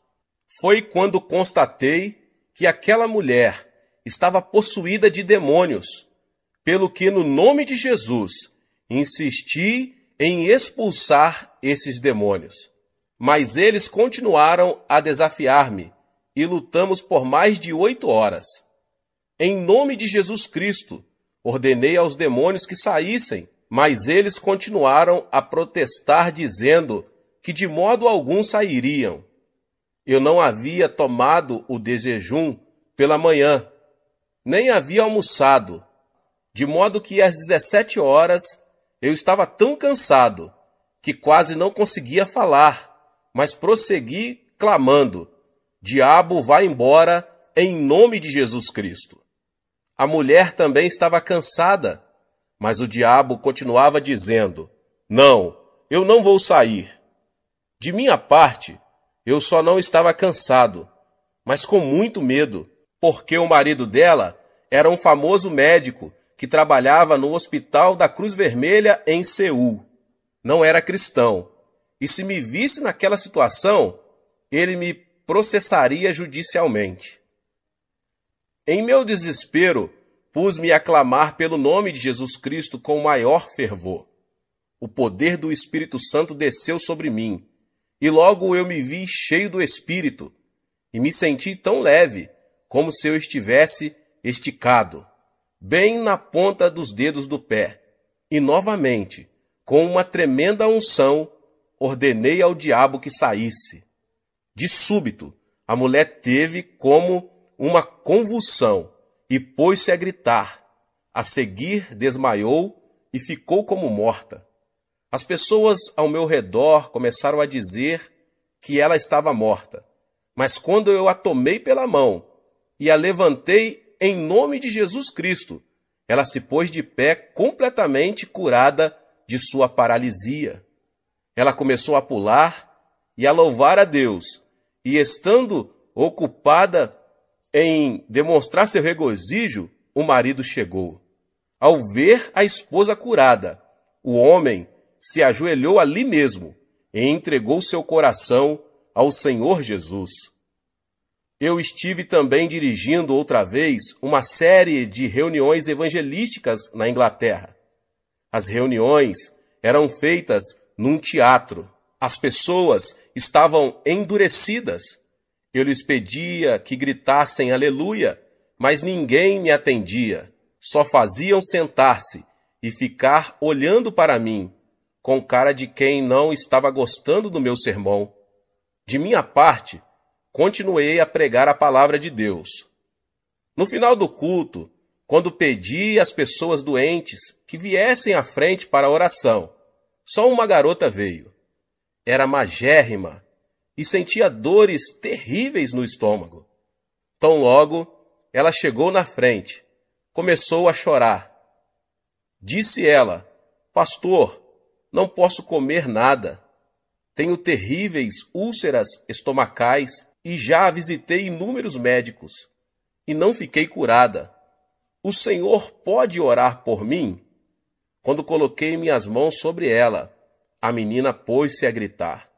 Foi quando constatei que aquela mulher estava possuída de demônios pelo que no nome de Jesus insisti em expulsar esses demônios. Mas eles continuaram a desafiar-me e lutamos por mais de oito horas. Em nome de Jesus Cristo, ordenei aos demônios que saíssem, mas eles continuaram a protestar, dizendo que de modo algum sairiam. Eu não havia tomado o desejum pela manhã, nem havia almoçado de modo que às 17 horas eu estava tão cansado que quase não conseguia falar, mas prossegui clamando: Diabo, vá embora em nome de Jesus Cristo. A mulher também estava cansada, mas o diabo continuava dizendo: Não, eu não vou sair. De minha parte, eu só não estava cansado, mas com muito medo, porque o marido dela era um famoso médico que trabalhava no Hospital da Cruz Vermelha em Seul. Não era cristão. E se me visse naquela situação, ele me processaria judicialmente. Em meu desespero, pus-me a clamar pelo nome de Jesus Cristo com o maior fervor. O poder do Espírito Santo desceu sobre mim, e logo eu me vi cheio do Espírito, e me senti tão leve como se eu estivesse esticado bem na ponta dos dedos do pé, e novamente, com uma tremenda unção, ordenei ao diabo que saísse. De súbito, a mulher teve como uma convulsão e pôs-se a gritar. A seguir, desmaiou e ficou como morta. As pessoas ao meu redor começaram a dizer que ela estava morta. Mas quando eu a tomei pela mão e a levantei em nome de Jesus Cristo. Ela se pôs de pé completamente curada de sua paralisia. Ela começou a pular e a louvar a Deus, e estando ocupada em demonstrar seu regozijo, o marido chegou. Ao ver a esposa curada, o homem se ajoelhou ali mesmo e entregou seu coração ao Senhor Jesus eu estive também dirigindo outra vez uma série de reuniões evangelísticas na Inglaterra. As reuniões eram feitas num teatro. As pessoas estavam endurecidas. Eu lhes pedia que gritassem aleluia, mas ninguém me atendia. Só faziam sentar-se e ficar olhando para mim, com cara de quem não estava gostando do meu sermão. De minha parte, continuei a pregar a palavra de Deus. No final do culto, quando pedi às pessoas doentes que viessem à frente para a oração, só uma garota veio. Era magérrima e sentia dores terríveis no estômago. Tão logo, ela chegou na frente, começou a chorar. Disse ela: Pastor, não posso comer nada. Tenho terríveis úlceras estomacais e já visitei inúmeros médicos, e não fiquei curada. O Senhor pode orar por mim? Quando coloquei minhas mãos sobre ela, a menina pôs-se a gritar.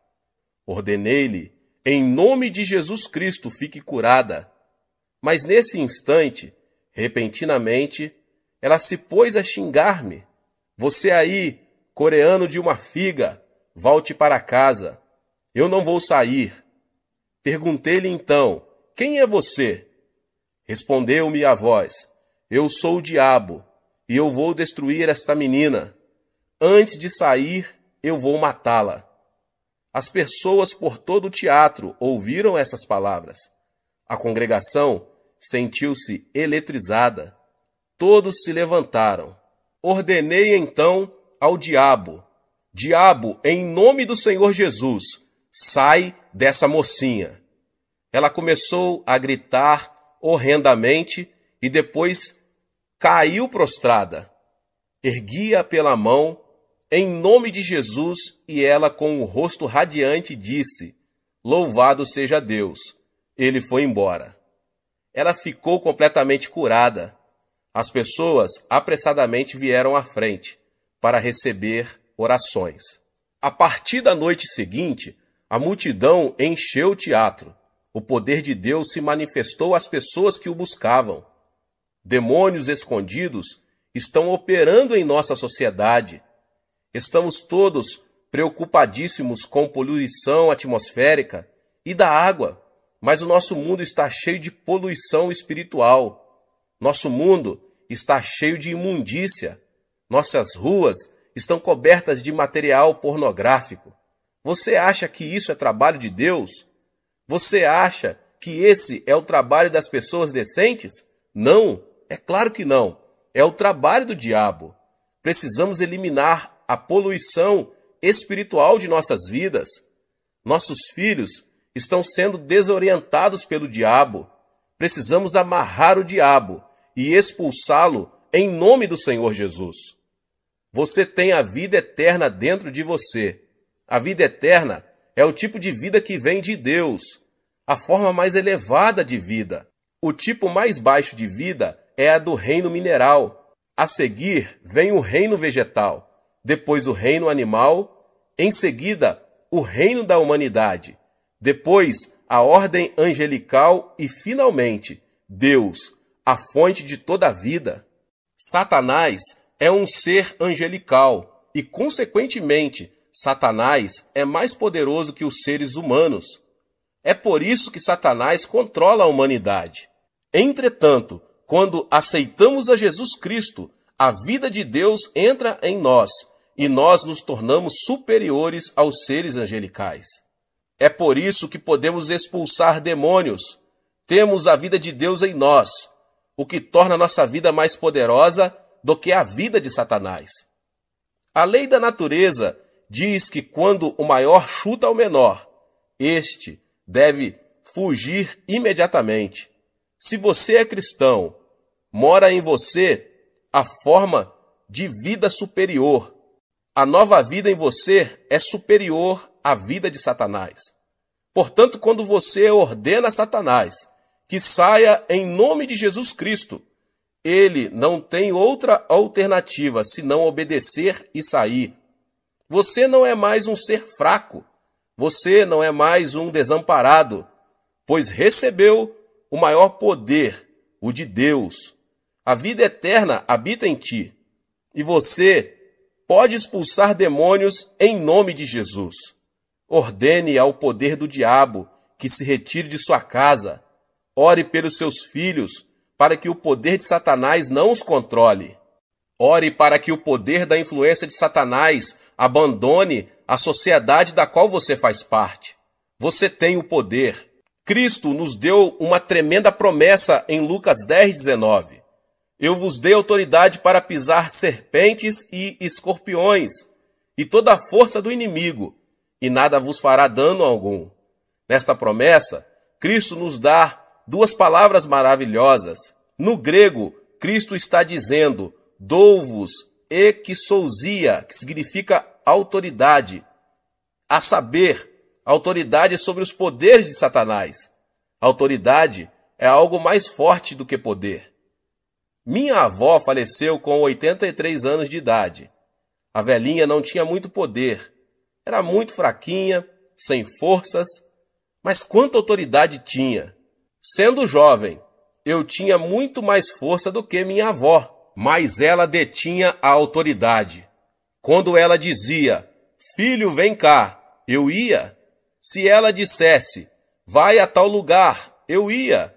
Ordenei-lhe, em nome de Jesus Cristo, fique curada. Mas nesse instante, repentinamente, ela se pôs a xingar-me. Você aí, coreano de uma figa, volte para casa. Eu não vou sair. Perguntei-lhe então: Quem é você? Respondeu-me a voz: Eu sou o diabo, e eu vou destruir esta menina. Antes de sair, eu vou matá-la. As pessoas por todo o teatro ouviram essas palavras. A congregação sentiu-se eletrizada. Todos se levantaram. Ordenei então ao diabo: Diabo, em nome do Senhor Jesus, Sai dessa mocinha. Ela começou a gritar horrendamente e depois caiu prostrada. Erguia pela mão em nome de Jesus e ela com o rosto radiante disse: Louvado seja Deus. Ele foi embora. Ela ficou completamente curada. As pessoas apressadamente vieram à frente para receber orações. A partir da noite seguinte, a multidão encheu o teatro. O poder de Deus se manifestou às pessoas que o buscavam. Demônios escondidos estão operando em nossa sociedade. Estamos todos preocupadíssimos com poluição atmosférica e da água, mas o nosso mundo está cheio de poluição espiritual. Nosso mundo está cheio de imundícia. Nossas ruas estão cobertas de material pornográfico. Você acha que isso é trabalho de Deus? Você acha que esse é o trabalho das pessoas decentes? Não, é claro que não. É o trabalho do diabo. Precisamos eliminar a poluição espiritual de nossas vidas. Nossos filhos estão sendo desorientados pelo diabo. Precisamos amarrar o diabo e expulsá-lo em nome do Senhor Jesus. Você tem a vida eterna dentro de você. A vida eterna é o tipo de vida que vem de Deus, a forma mais elevada de vida. O tipo mais baixo de vida é a do reino mineral. A seguir vem o reino vegetal, depois o reino animal, em seguida, o reino da humanidade, depois a ordem angelical e, finalmente, Deus, a fonte de toda a vida. Satanás é um ser angelical e, consequentemente, Satanás é mais poderoso que os seres humanos. É por isso que Satanás controla a humanidade. Entretanto, quando aceitamos a Jesus Cristo, a vida de Deus entra em nós e nós nos tornamos superiores aos seres angelicais. É por isso que podemos expulsar demônios. Temos a vida de Deus em nós, o que torna nossa vida mais poderosa do que a vida de Satanás. A lei da natureza diz que quando o maior chuta ao menor, este deve fugir imediatamente. Se você é cristão, mora em você a forma de vida superior. A nova vida em você é superior à vida de Satanás. Portanto, quando você ordena a Satanás que saia em nome de Jesus Cristo, ele não tem outra alternativa senão obedecer e sair. Você não é mais um ser fraco, você não é mais um desamparado, pois recebeu o maior poder, o de Deus. A vida eterna habita em ti e você pode expulsar demônios em nome de Jesus. Ordene ao poder do diabo que se retire de sua casa. Ore pelos seus filhos para que o poder de Satanás não os controle. Ore para que o poder da influência de Satanás abandone a sociedade da qual você faz parte. Você tem o poder. Cristo nos deu uma tremenda promessa em Lucas 10, 19. Eu vos dei autoridade para pisar serpentes e escorpiões, e toda a força do inimigo, e nada vos fará dano algum. Nesta promessa, Cristo nos dá duas palavras maravilhosas. No grego, Cristo está dizendo: dou-vos exousia, que significa autoridade, a saber, autoridade sobre os poderes de Satanás. Autoridade é algo mais forte do que poder. Minha avó faleceu com 83 anos de idade. A velhinha não tinha muito poder. Era muito fraquinha, sem forças, mas quanta autoridade tinha. Sendo jovem, eu tinha muito mais força do que minha avó mas ela detinha a autoridade. Quando ela dizia, Filho, vem cá, eu ia. Se ela dissesse, Vai a tal lugar, eu ia.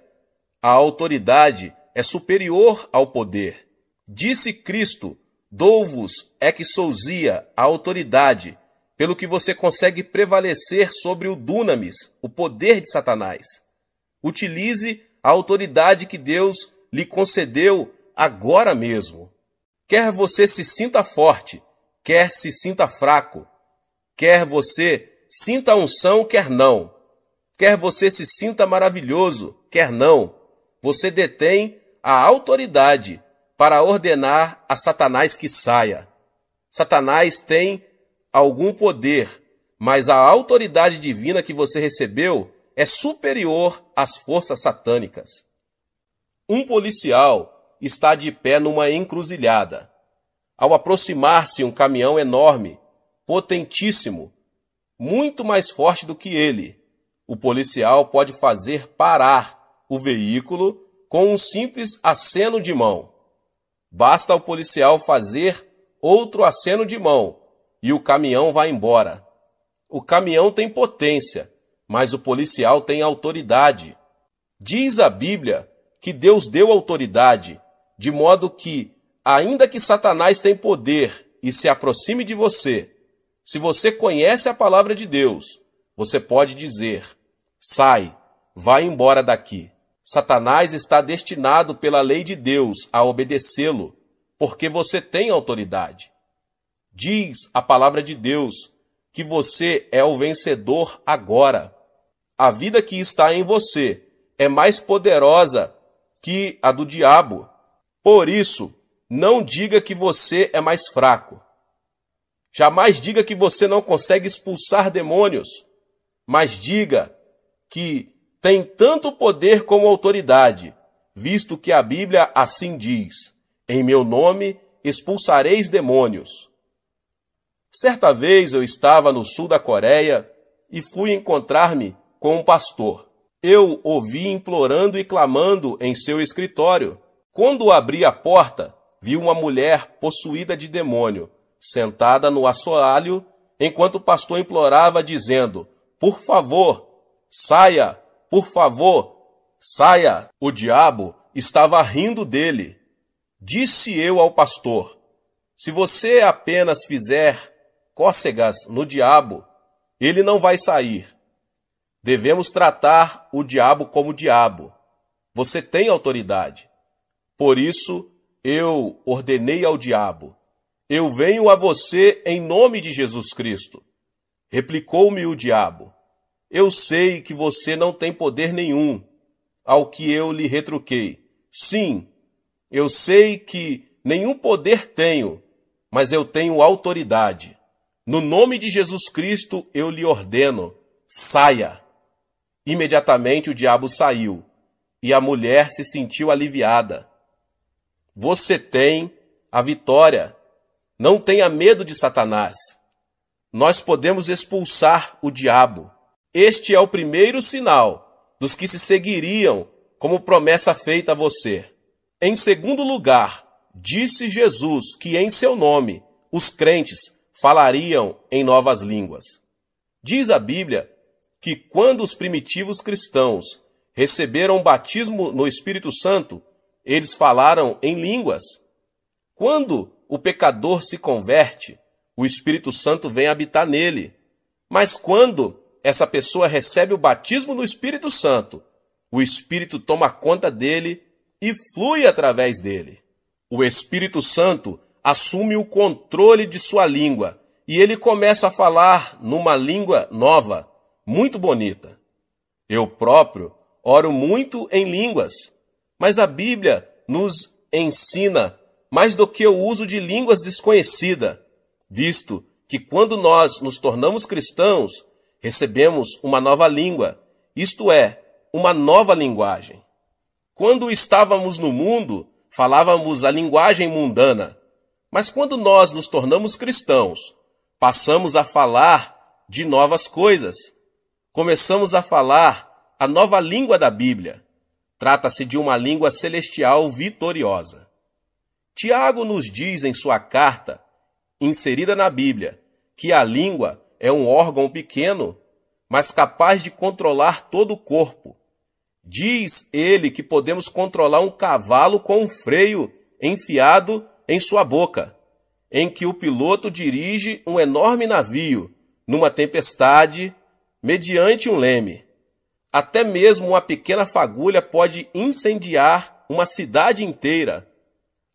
A autoridade é superior ao poder. Disse Cristo, Dou-vos é que souzia a autoridade, pelo que você consegue prevalecer sobre o dunamis, o poder de Satanás. Utilize a autoridade que Deus lhe concedeu agora mesmo. Quer você se sinta forte, quer se sinta fraco, quer você sinta unção, quer não, quer você se sinta maravilhoso, quer não, você detém a autoridade para ordenar a Satanás que saia. Satanás tem algum poder, mas a autoridade divina que você recebeu é superior às forças satânicas. Um policial está de pé numa encruzilhada. Ao aproximar-se um caminhão enorme, potentíssimo, muito mais forte do que ele, o policial pode fazer parar o veículo com um simples aceno de mão. Basta o policial fazer outro aceno de mão e o caminhão vai embora. O caminhão tem potência, mas o policial tem autoridade. Diz a Bíblia que Deus deu autoridade de modo que, ainda que Satanás tenha poder e se aproxime de você, se você conhece a palavra de Deus, você pode dizer: sai, vai embora daqui. Satanás está destinado pela lei de Deus a obedecê-lo, porque você tem autoridade. Diz a palavra de Deus que você é o vencedor agora. A vida que está em você é mais poderosa que a do diabo. Por isso, não diga que você é mais fraco. Jamais diga que você não consegue expulsar demônios, mas diga que tem tanto poder como autoridade, visto que a Bíblia assim diz: Em meu nome expulsareis demônios. Certa vez eu estava no sul da Coreia e fui encontrar-me com um pastor. Eu ouvi implorando e clamando em seu escritório quando abri a porta, vi uma mulher possuída de demônio, sentada no assoalho, enquanto o pastor implorava, dizendo: Por favor, saia, por favor, saia. O diabo estava rindo dele. Disse eu ao pastor: Se você apenas fizer cócegas no diabo, ele não vai sair. Devemos tratar o diabo como diabo. Você tem autoridade. Por isso eu ordenei ao diabo: Eu venho a você em nome de Jesus Cristo. Replicou-me o diabo: Eu sei que você não tem poder nenhum. Ao que eu lhe retruquei: Sim, eu sei que nenhum poder tenho, mas eu tenho autoridade. No nome de Jesus Cristo eu lhe ordeno: saia. Imediatamente o diabo saiu, e a mulher se sentiu aliviada você tem a vitória. Não tenha medo de Satanás. Nós podemos expulsar o diabo. Este é o primeiro sinal dos que se seguiriam como promessa feita a você. Em segundo lugar, disse Jesus que em seu nome os crentes falariam em novas línguas. Diz a Bíblia que quando os primitivos cristãos receberam o batismo no Espírito Santo, eles falaram em línguas. Quando o pecador se converte, o Espírito Santo vem habitar nele. Mas quando essa pessoa recebe o batismo no Espírito Santo, o Espírito toma conta dele e flui através dele. O Espírito Santo assume o controle de sua língua e ele começa a falar numa língua nova, muito bonita. Eu próprio oro muito em línguas mas a Bíblia nos ensina mais do que o uso de línguas desconhecida, visto que quando nós nos tornamos cristãos, recebemos uma nova língua, isto é, uma nova linguagem. Quando estávamos no mundo, falávamos a linguagem mundana, mas quando nós nos tornamos cristãos, passamos a falar de novas coisas. Começamos a falar a nova língua da Bíblia. Trata-se de uma língua celestial vitoriosa. Tiago nos diz em sua carta, inserida na Bíblia, que a língua é um órgão pequeno, mas capaz de controlar todo o corpo. Diz ele que podemos controlar um cavalo com um freio enfiado em sua boca, em que o piloto dirige um enorme navio numa tempestade mediante um leme. Até mesmo uma pequena fagulha pode incendiar uma cidade inteira.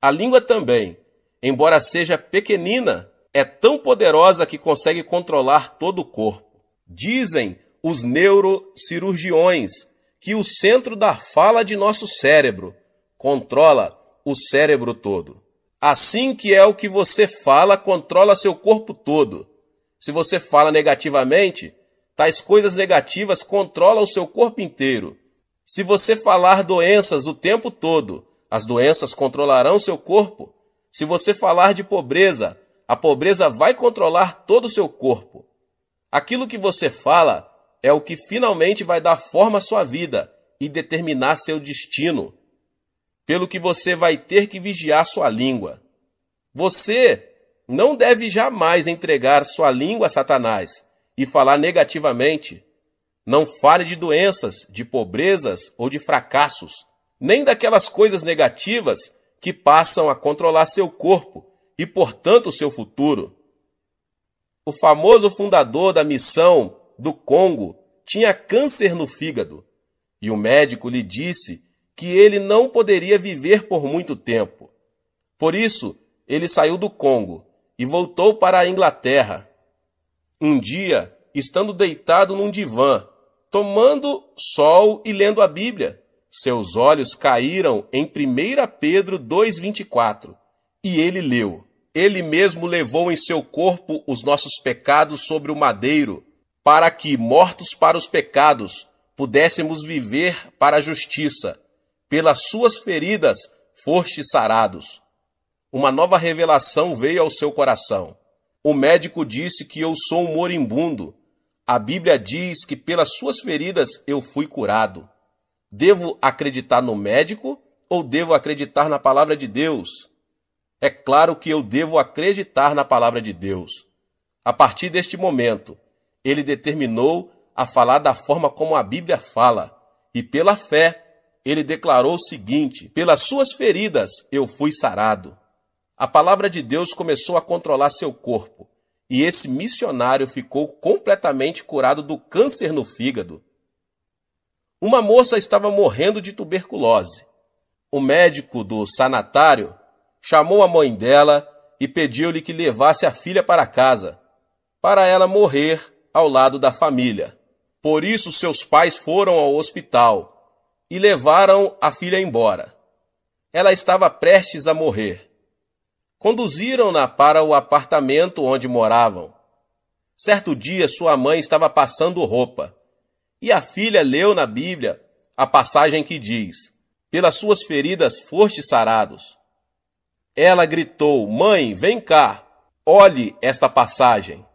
A língua também, embora seja pequenina, é tão poderosa que consegue controlar todo o corpo. Dizem os neurocirurgiões que o centro da fala de nosso cérebro controla o cérebro todo. Assim que é o que você fala, controla seu corpo todo. Se você fala negativamente, Tais coisas negativas controlam o seu corpo inteiro. Se você falar doenças o tempo todo, as doenças controlarão seu corpo. Se você falar de pobreza, a pobreza vai controlar todo o seu corpo. Aquilo que você fala é o que finalmente vai dar forma à sua vida e determinar seu destino. Pelo que você vai ter que vigiar sua língua. Você não deve jamais entregar sua língua a Satanás, e falar negativamente. Não fale de doenças, de pobrezas ou de fracassos, nem daquelas coisas negativas que passam a controlar seu corpo e, portanto, seu futuro. O famoso fundador da missão do Congo tinha câncer no fígado e o médico lhe disse que ele não poderia viver por muito tempo. Por isso, ele saiu do Congo e voltou para a Inglaterra um dia, estando deitado num divã, tomando sol e lendo a Bíblia, seus olhos caíram em 1 Pedro 2,24 e ele leu. Ele mesmo levou em seu corpo os nossos pecados sobre o madeiro, para que, mortos para os pecados, pudéssemos viver para a justiça. Pelas suas feridas fostes sarados. Uma nova revelação veio ao seu coração. O médico disse que eu sou um moribundo. A Bíblia diz que pelas suas feridas eu fui curado. Devo acreditar no médico ou devo acreditar na palavra de Deus? É claro que eu devo acreditar na palavra de Deus. A partir deste momento, ele determinou a falar da forma como a Bíblia fala, e pela fé, ele declarou o seguinte: Pelas suas feridas eu fui sarado a palavra de Deus começou a controlar seu corpo e esse missionário ficou completamente curado do câncer no fígado. Uma moça estava morrendo de tuberculose. O médico do sanatário chamou a mãe dela e pediu-lhe que levasse a filha para casa, para ela morrer ao lado da família. Por isso seus pais foram ao hospital e levaram a filha embora. Ela estava prestes a morrer. Conduziram-na para o apartamento onde moravam. Certo dia, sua mãe estava passando roupa e a filha leu na Bíblia a passagem que diz: Pelas suas feridas foste sarados. Ela gritou: Mãe, vem cá, olhe esta passagem.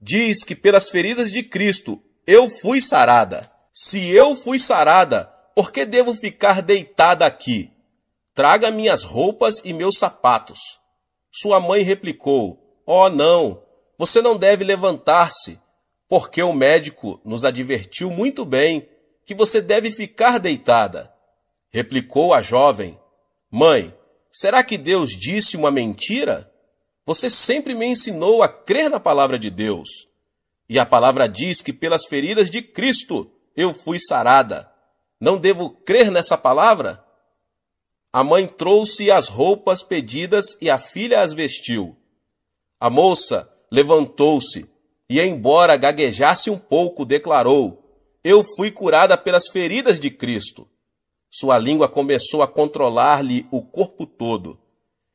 Diz que pelas feridas de Cristo eu fui sarada. Se eu fui sarada, por que devo ficar deitada aqui? Traga minhas roupas e meus sapatos. Sua mãe replicou: Oh, não, você não deve levantar-se, porque o médico nos advertiu muito bem que você deve ficar deitada. Replicou a jovem: Mãe, será que Deus disse uma mentira? Você sempre me ensinou a crer na palavra de Deus. E a palavra diz que pelas feridas de Cristo eu fui sarada. Não devo crer nessa palavra? A mãe trouxe as roupas pedidas e a filha as vestiu. A moça levantou-se e, embora gaguejasse um pouco, declarou: Eu fui curada pelas feridas de Cristo. Sua língua começou a controlar-lhe o corpo todo.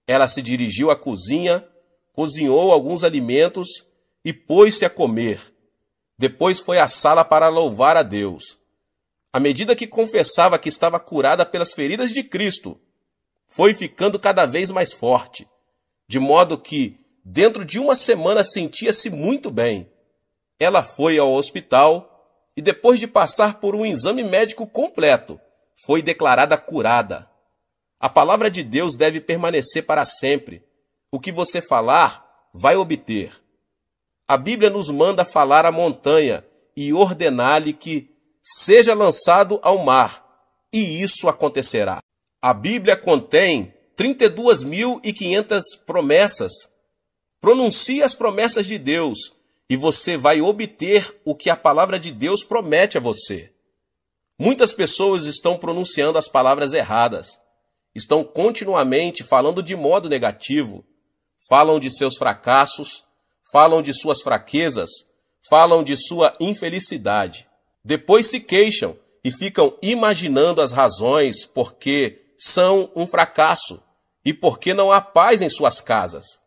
Ela se dirigiu à cozinha, cozinhou alguns alimentos e pôs-se a comer. Depois foi à sala para louvar a Deus. À medida que confessava que estava curada pelas feridas de Cristo, foi ficando cada vez mais forte, de modo que, dentro de uma semana, sentia-se muito bem. Ela foi ao hospital e, depois de passar por um exame médico completo, foi declarada curada. A palavra de Deus deve permanecer para sempre. O que você falar, vai obter. A Bíblia nos manda falar à montanha e ordenar-lhe que seja lançado ao mar, e isso acontecerá. A Bíblia contém 32.500 promessas. Pronuncie as promessas de Deus e você vai obter o que a palavra de Deus promete a você. Muitas pessoas estão pronunciando as palavras erradas. Estão continuamente falando de modo negativo. Falam de seus fracassos, falam de suas fraquezas, falam de sua infelicidade. Depois se queixam e ficam imaginando as razões porque são um fracasso e porque não há paz em suas casas.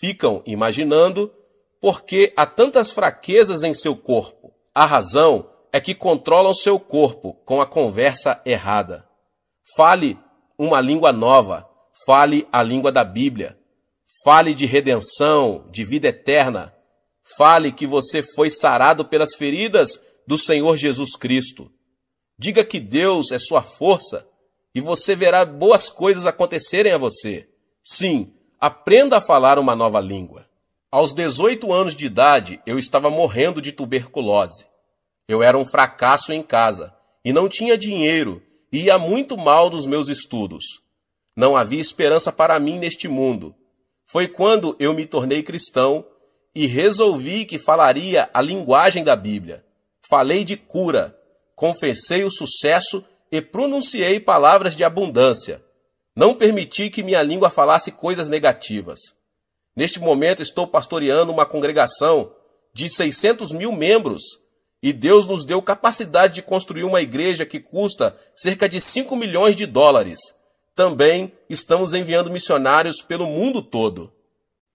Ficam imaginando porque há tantas fraquezas em seu corpo. A razão é que controlam seu corpo com a conversa errada. Fale uma língua nova, fale a língua da Bíblia. Fale de redenção, de vida eterna. Fale que você foi sarado pelas feridas do Senhor Jesus Cristo. Diga que Deus é sua força e você verá boas coisas acontecerem a você. Sim, aprenda a falar uma nova língua. Aos 18 anos de idade, eu estava morrendo de tuberculose. Eu era um fracasso em casa e não tinha dinheiro e ia muito mal nos meus estudos. Não havia esperança para mim neste mundo. Foi quando eu me tornei cristão e resolvi que falaria a linguagem da Bíblia. Falei de cura, confessei o sucesso e pronunciei palavras de abundância. Não permiti que minha língua falasse coisas negativas. Neste momento estou pastoreando uma congregação de 600 mil membros e Deus nos deu capacidade de construir uma igreja que custa cerca de 5 milhões de dólares. Também estamos enviando missionários pelo mundo todo.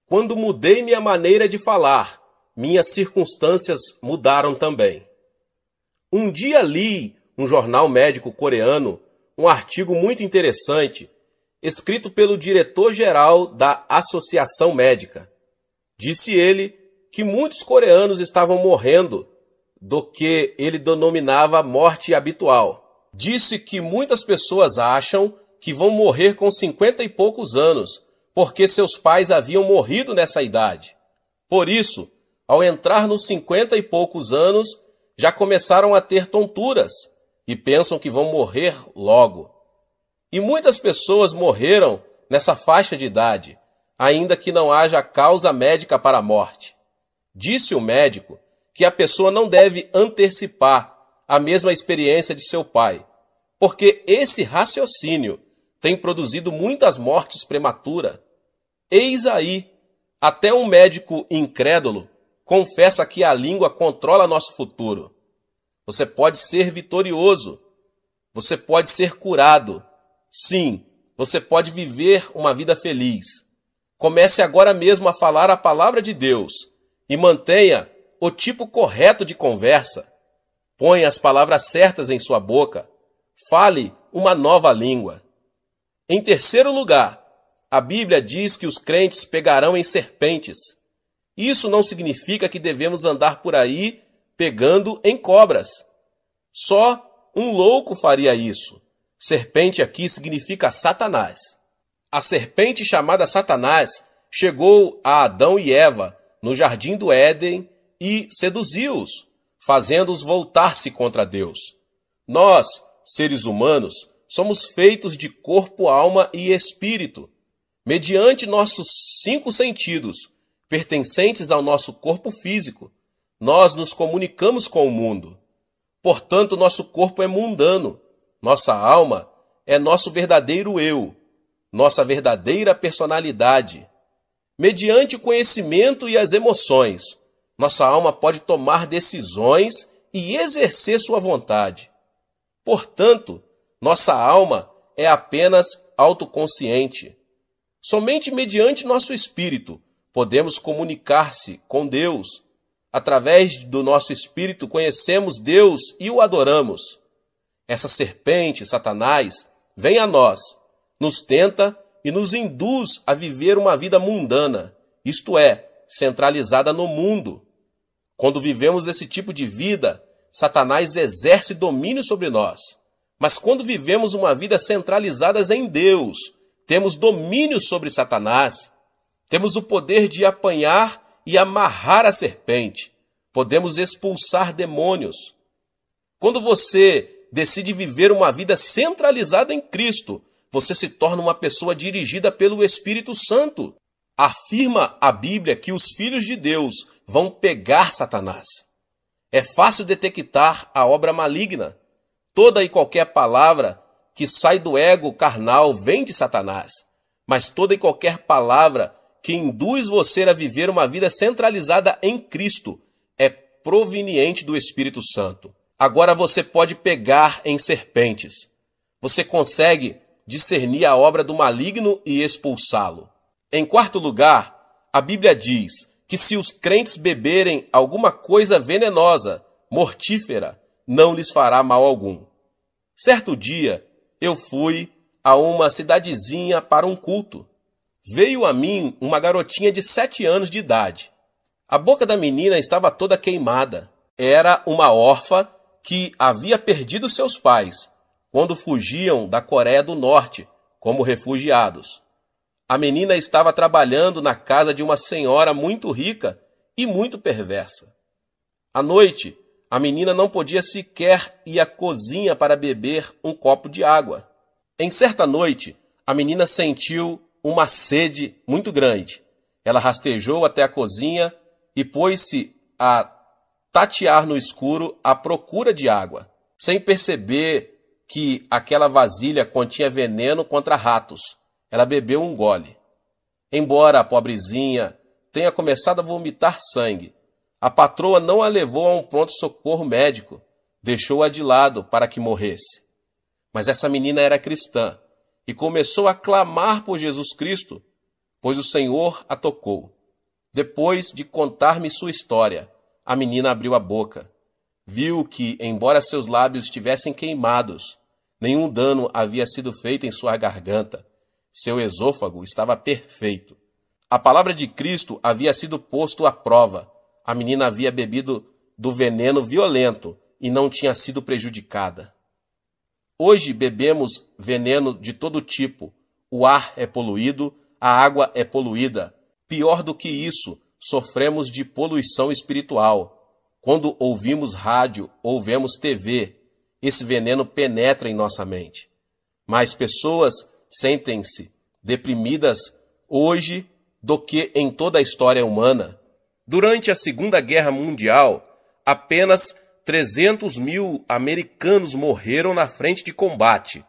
Quando mudei minha maneira de falar, minhas circunstâncias mudaram também. Um dia li um jornal médico coreano, um artigo muito interessante, escrito pelo diretor-geral da Associação Médica. Disse ele que muitos coreanos estavam morrendo do que ele denominava morte habitual. Disse que muitas pessoas acham que vão morrer com cinquenta e poucos anos, porque seus pais haviam morrido nessa idade. Por isso, ao entrar nos cinquenta e poucos anos, já começaram a ter tonturas, e pensam que vão morrer logo. E muitas pessoas morreram nessa faixa de idade, ainda que não haja causa médica para a morte. Disse o médico que a pessoa não deve antecipar a mesma experiência de seu pai, porque esse raciocínio tem produzido muitas mortes prematuras. Eis aí, até um médico incrédulo confessa que a língua controla nosso futuro. Você pode ser vitorioso. Você pode ser curado. Sim, você pode viver uma vida feliz. Comece agora mesmo a falar a palavra de Deus e mantenha o tipo correto de conversa. Põe as palavras certas em sua boca. Fale uma nova língua. Em terceiro lugar, a Bíblia diz que os crentes pegarão em serpentes. Isso não significa que devemos andar por aí pegando em cobras. Só um louco faria isso. Serpente aqui significa Satanás. A serpente chamada Satanás chegou a Adão e Eva no jardim do Éden e seduziu-os, fazendo-os voltar-se contra Deus. Nós, seres humanos, somos feitos de corpo, alma e espírito. Mediante nossos cinco sentidos, pertencentes ao nosso corpo físico, nós nos comunicamos com o mundo. Portanto, nosso corpo é mundano. Nossa alma é nosso verdadeiro eu, nossa verdadeira personalidade. Mediante o conhecimento e as emoções, nossa alma pode tomar decisões e exercer sua vontade. Portanto, nossa alma é apenas autoconsciente. Somente mediante nosso espírito podemos comunicar-se com Deus através do nosso espírito, conhecemos Deus e o adoramos. Essa serpente, Satanás, vem a nós, nos tenta e nos induz a viver uma vida mundana, isto é, centralizada no mundo. Quando vivemos esse tipo de vida, Satanás exerce domínio sobre nós. Mas quando vivemos uma vida centralizada em Deus, temos domínio sobre Satanás, temos o poder de apanhar e amarrar a serpente, podemos expulsar demônios. Quando você decide viver uma vida centralizada em Cristo, você se torna uma pessoa dirigida pelo Espírito Santo. Afirma a Bíblia que os filhos de Deus vão pegar Satanás. É fácil detectar a obra maligna. Toda e qualquer palavra que sai do ego carnal vem de Satanás, mas toda e qualquer palavra que induz você a viver uma vida centralizada em Cristo é proveniente do Espírito Santo. Agora você pode pegar em serpentes. Você consegue discernir a obra do maligno e expulsá-lo. Em quarto lugar, a Bíblia diz que se os crentes beberem alguma coisa venenosa, mortífera, não lhes fará mal algum. Certo dia, eu fui a uma cidadezinha para um culto. Veio a mim uma garotinha de sete anos de idade. A boca da menina estava toda queimada. Era uma órfã que havia perdido seus pais quando fugiam da Coreia do Norte como refugiados. A menina estava trabalhando na casa de uma senhora muito rica e muito perversa. À noite, a menina não podia sequer ir à cozinha para beber um copo de água. Em certa noite, a menina sentiu uma sede muito grande. Ela rastejou até a cozinha e pôs-se a tatear no escuro à procura de água, sem perceber que aquela vasilha continha veneno contra ratos. Ela bebeu um gole. Embora a pobrezinha tenha começado a vomitar sangue, a patroa não a levou a um pronto-socorro médico, deixou-a de lado para que morresse. Mas essa menina era cristã e começou a clamar por Jesus Cristo, pois o Senhor a tocou. Depois de contar-me sua história, a menina abriu a boca. Viu que, embora seus lábios estivessem queimados, nenhum dano havia sido feito em sua garganta. Seu esôfago estava perfeito. A palavra de Cristo havia sido posto à prova. A menina havia bebido do veneno violento e não tinha sido prejudicada. Hoje bebemos veneno de todo tipo. O ar é poluído, a água é poluída. Pior do que isso, sofremos de poluição espiritual. Quando ouvimos rádio ou vemos TV, esse veneno penetra em nossa mente. Mais pessoas sentem-se deprimidas hoje do que em toda a história humana. Durante a Segunda Guerra Mundial, apenas 300 mil americanos morreram na frente de combate,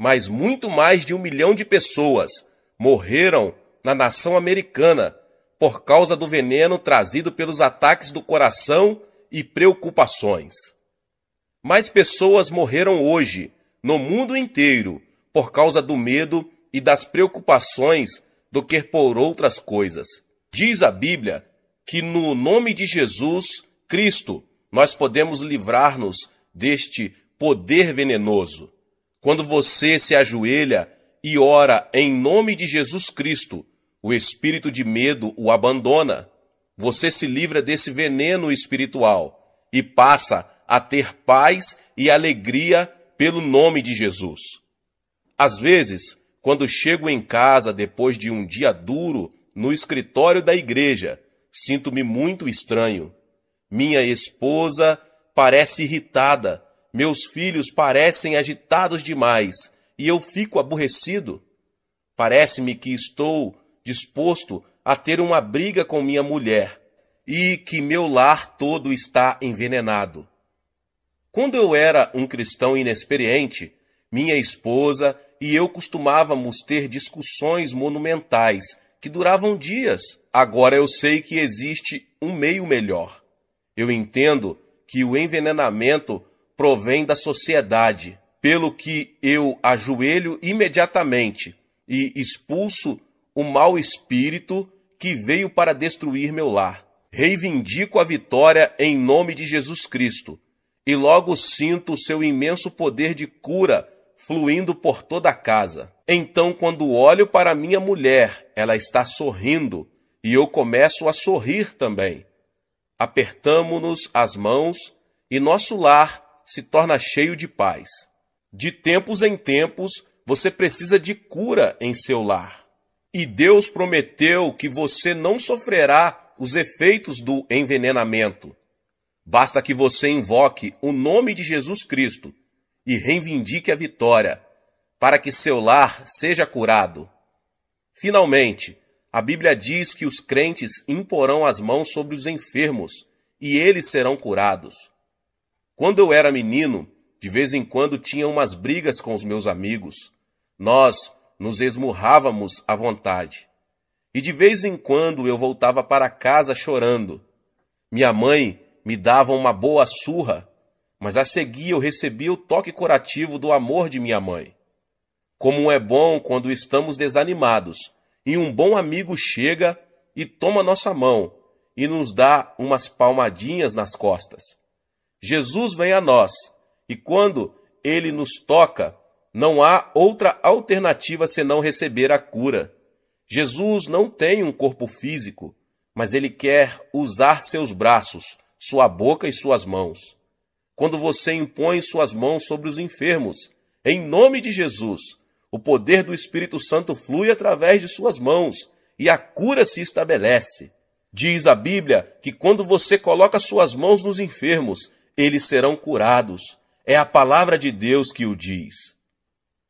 mas muito mais de um milhão de pessoas morreram na nação americana por causa do veneno trazido pelos ataques do coração e preocupações. Mais pessoas morreram hoje, no mundo inteiro, por causa do medo e das preocupações do que por outras coisas. Diz a Bíblia que no nome de Jesus Cristo nós podemos livrar-nos deste poder venenoso. Quando você se ajoelha e ora em nome de Jesus Cristo, o espírito de medo o abandona. Você se livra desse veneno espiritual e passa a ter paz e alegria pelo nome de Jesus. Às vezes, quando chego em casa depois de um dia duro no escritório da igreja, sinto-me muito estranho. Minha esposa parece irritada, meus filhos parecem agitados demais e eu fico aborrecido. Parece-me que estou disposto a ter uma briga com minha mulher e que meu lar todo está envenenado. Quando eu era um cristão inexperiente, minha esposa e eu costumávamos ter discussões monumentais que duravam dias. Agora eu sei que existe um meio melhor. Eu entendo que o envenenamento provém da sociedade, pelo que eu ajoelho imediatamente e expulso o mau espírito que veio para destruir meu lar. Reivindico a vitória em nome de Jesus Cristo e logo sinto o seu imenso poder de cura fluindo por toda a casa. Então, quando olho para minha mulher, ela está sorrindo e eu começo a sorrir também apertamo-nos as mãos e nosso lar se torna cheio de paz. De tempos em tempos, você precisa de cura em seu lar. E Deus prometeu que você não sofrerá os efeitos do envenenamento. Basta que você invoque o nome de Jesus Cristo e reivindique a vitória, para que seu lar seja curado. Finalmente, a Bíblia diz que os crentes imporão as mãos sobre os enfermos e eles serão curados. Quando eu era menino, de vez em quando tinha umas brigas com os meus amigos. Nós nos esmurrávamos à vontade. E de vez em quando eu voltava para casa chorando. Minha mãe me dava uma boa surra, mas a seguir eu recebia o toque curativo do amor de minha mãe. Como é bom quando estamos desanimados e um bom amigo chega e toma nossa mão e nos dá umas palmadinhas nas costas. Jesus vem a nós e quando ele nos toca, não há outra alternativa senão receber a cura. Jesus não tem um corpo físico, mas ele quer usar seus braços, sua boca e suas mãos. Quando você impõe suas mãos sobre os enfermos, em nome de Jesus, o poder do Espírito Santo flui através de suas mãos e a cura se estabelece. Diz a Bíblia que quando você coloca suas mãos nos enfermos, eles serão curados. É a palavra de Deus que o diz.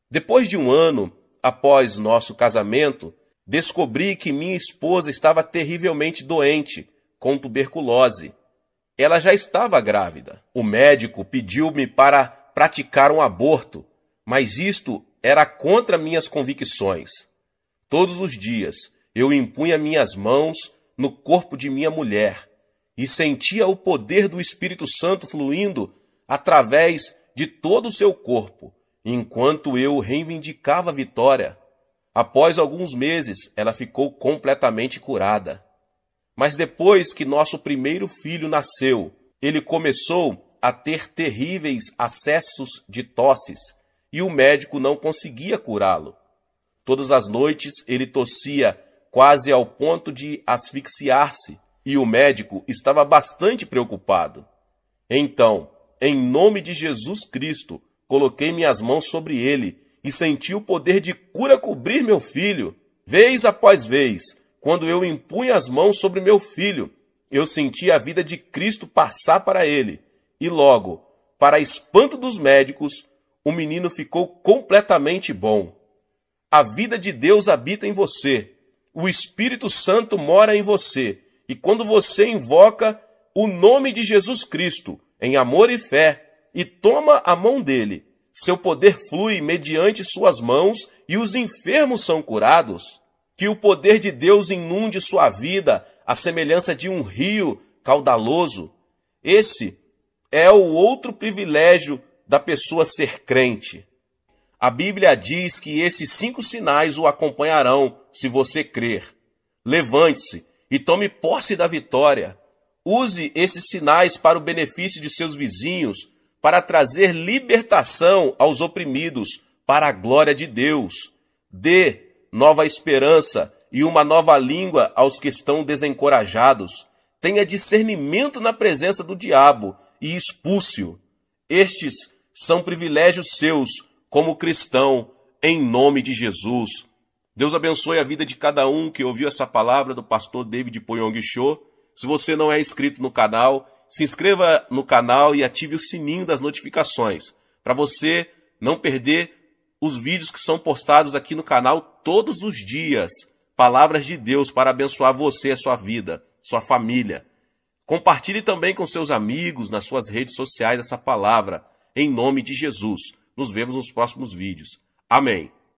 Depois de um ano após nosso casamento, descobri que minha esposa estava terrivelmente doente, com tuberculose. Ela já estava grávida. O médico pediu-me para praticar um aborto, mas isto era contra minhas convicções. Todos os dias eu impunha minhas mãos no corpo de minha mulher e sentia o poder do Espírito Santo fluindo através de todo o seu corpo, enquanto eu reivindicava a vitória. Após alguns meses, ela ficou completamente curada. Mas depois que nosso primeiro filho nasceu, ele começou a ter terríveis acessos de tosses e o médico não conseguia curá-lo. Todas as noites ele tossia quase ao ponto de asfixiar-se, e o médico estava bastante preocupado. Então, em nome de Jesus Cristo, coloquei minhas mãos sobre ele e senti o poder de cura cobrir meu filho. Vez após vez, quando eu impunha as mãos sobre meu filho, eu senti a vida de Cristo passar para ele, e logo, para espanto dos médicos, o menino ficou completamente bom. A vida de Deus habita em você. O Espírito Santo mora em você. E quando você invoca o nome de Jesus Cristo em amor e fé e toma a mão dele, seu poder flui mediante suas mãos e os enfermos são curados. Que o poder de Deus inunde sua vida, à semelhança de um rio caudaloso. Esse é o outro privilégio da pessoa ser crente. A Bíblia diz que esses cinco sinais o acompanharão se você crer. Levante-se e tome posse da vitória. Use esses sinais para o benefício de seus vizinhos, para trazer libertação aos oprimidos, para a glória de Deus. Dê nova esperança e uma nova língua aos que estão desencorajados. Tenha discernimento na presença do diabo e expulse-o. Estes são privilégios seus como cristão, em nome de Jesus. Deus abençoe a vida de cada um que ouviu essa palavra do pastor David Poyong Cho. Se você não é inscrito no canal, se inscreva no canal e ative o sininho das notificações para você não perder os vídeos que são postados aqui no canal todos os dias. Palavras de Deus para abençoar você, a sua vida, sua família. Compartilhe também com seus amigos nas suas redes sociais essa palavra em nome de Jesus. Nos vemos nos próximos vídeos. Amém.